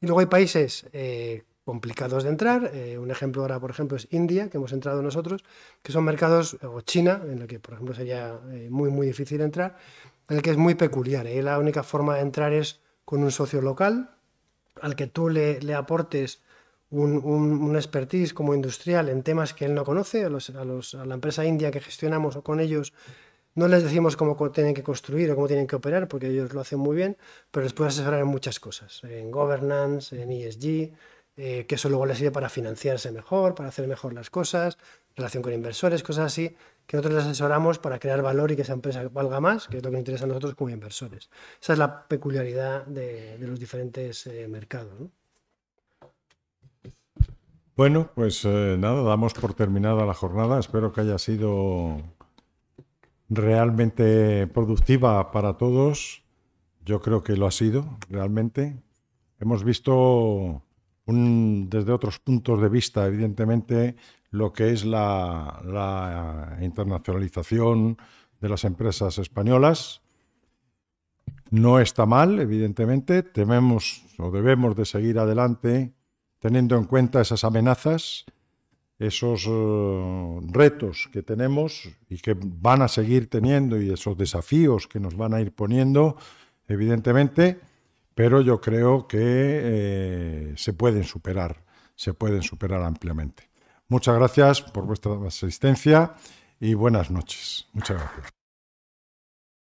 Y luego hay países eh, complicados de entrar. Eh, un ejemplo ahora, por ejemplo, es India, que hemos entrado nosotros, que son mercados, eh, o China, en el que, por ejemplo, sería muy, muy difícil entrar, en el que es muy peculiar. y la única forma de entrar es con un socio local, al que tú le, aportes un, expertise como industrial en temas que él no conoce, a, la empresa india que gestionamos o con ellos no les decimos cómo tienen que construir o cómo tienen que operar, porque ellos lo hacen muy bien, pero les puedes asesorar en muchas cosas, en governance, en ESG, eh, que eso luego les sirve para financiarse mejor, para hacer mejor las cosas, relación con inversores, cosas así, que nosotros les asesoramos para crear valor y que esa empresa valga más, que es lo que nos interesa a nosotros como inversores. Esa es la peculiaridad de, los diferentes eh, mercados. Bueno, pues eh, nada, damos por terminada la jornada. Espero que haya sido realmente productiva para todos. Yo creo que lo ha sido, realmente. Hemos visto desde otros puntos de vista, evidentemente, lo que es la, la internacionalización de las empresas españolas. No está mal, evidentemente. Tememos o debemos de seguir adelante teniendo en cuenta esas amenazas esos eh, retos que tenemos y que van a seguir teniendo y esos desafíos que nos van a ir poniendo, evidentemente, pero yo creo que eh, se pueden superar, se pueden superar ampliamente. Muchas gracias por vuestra asistencia y buenas noches. Muchas gracias.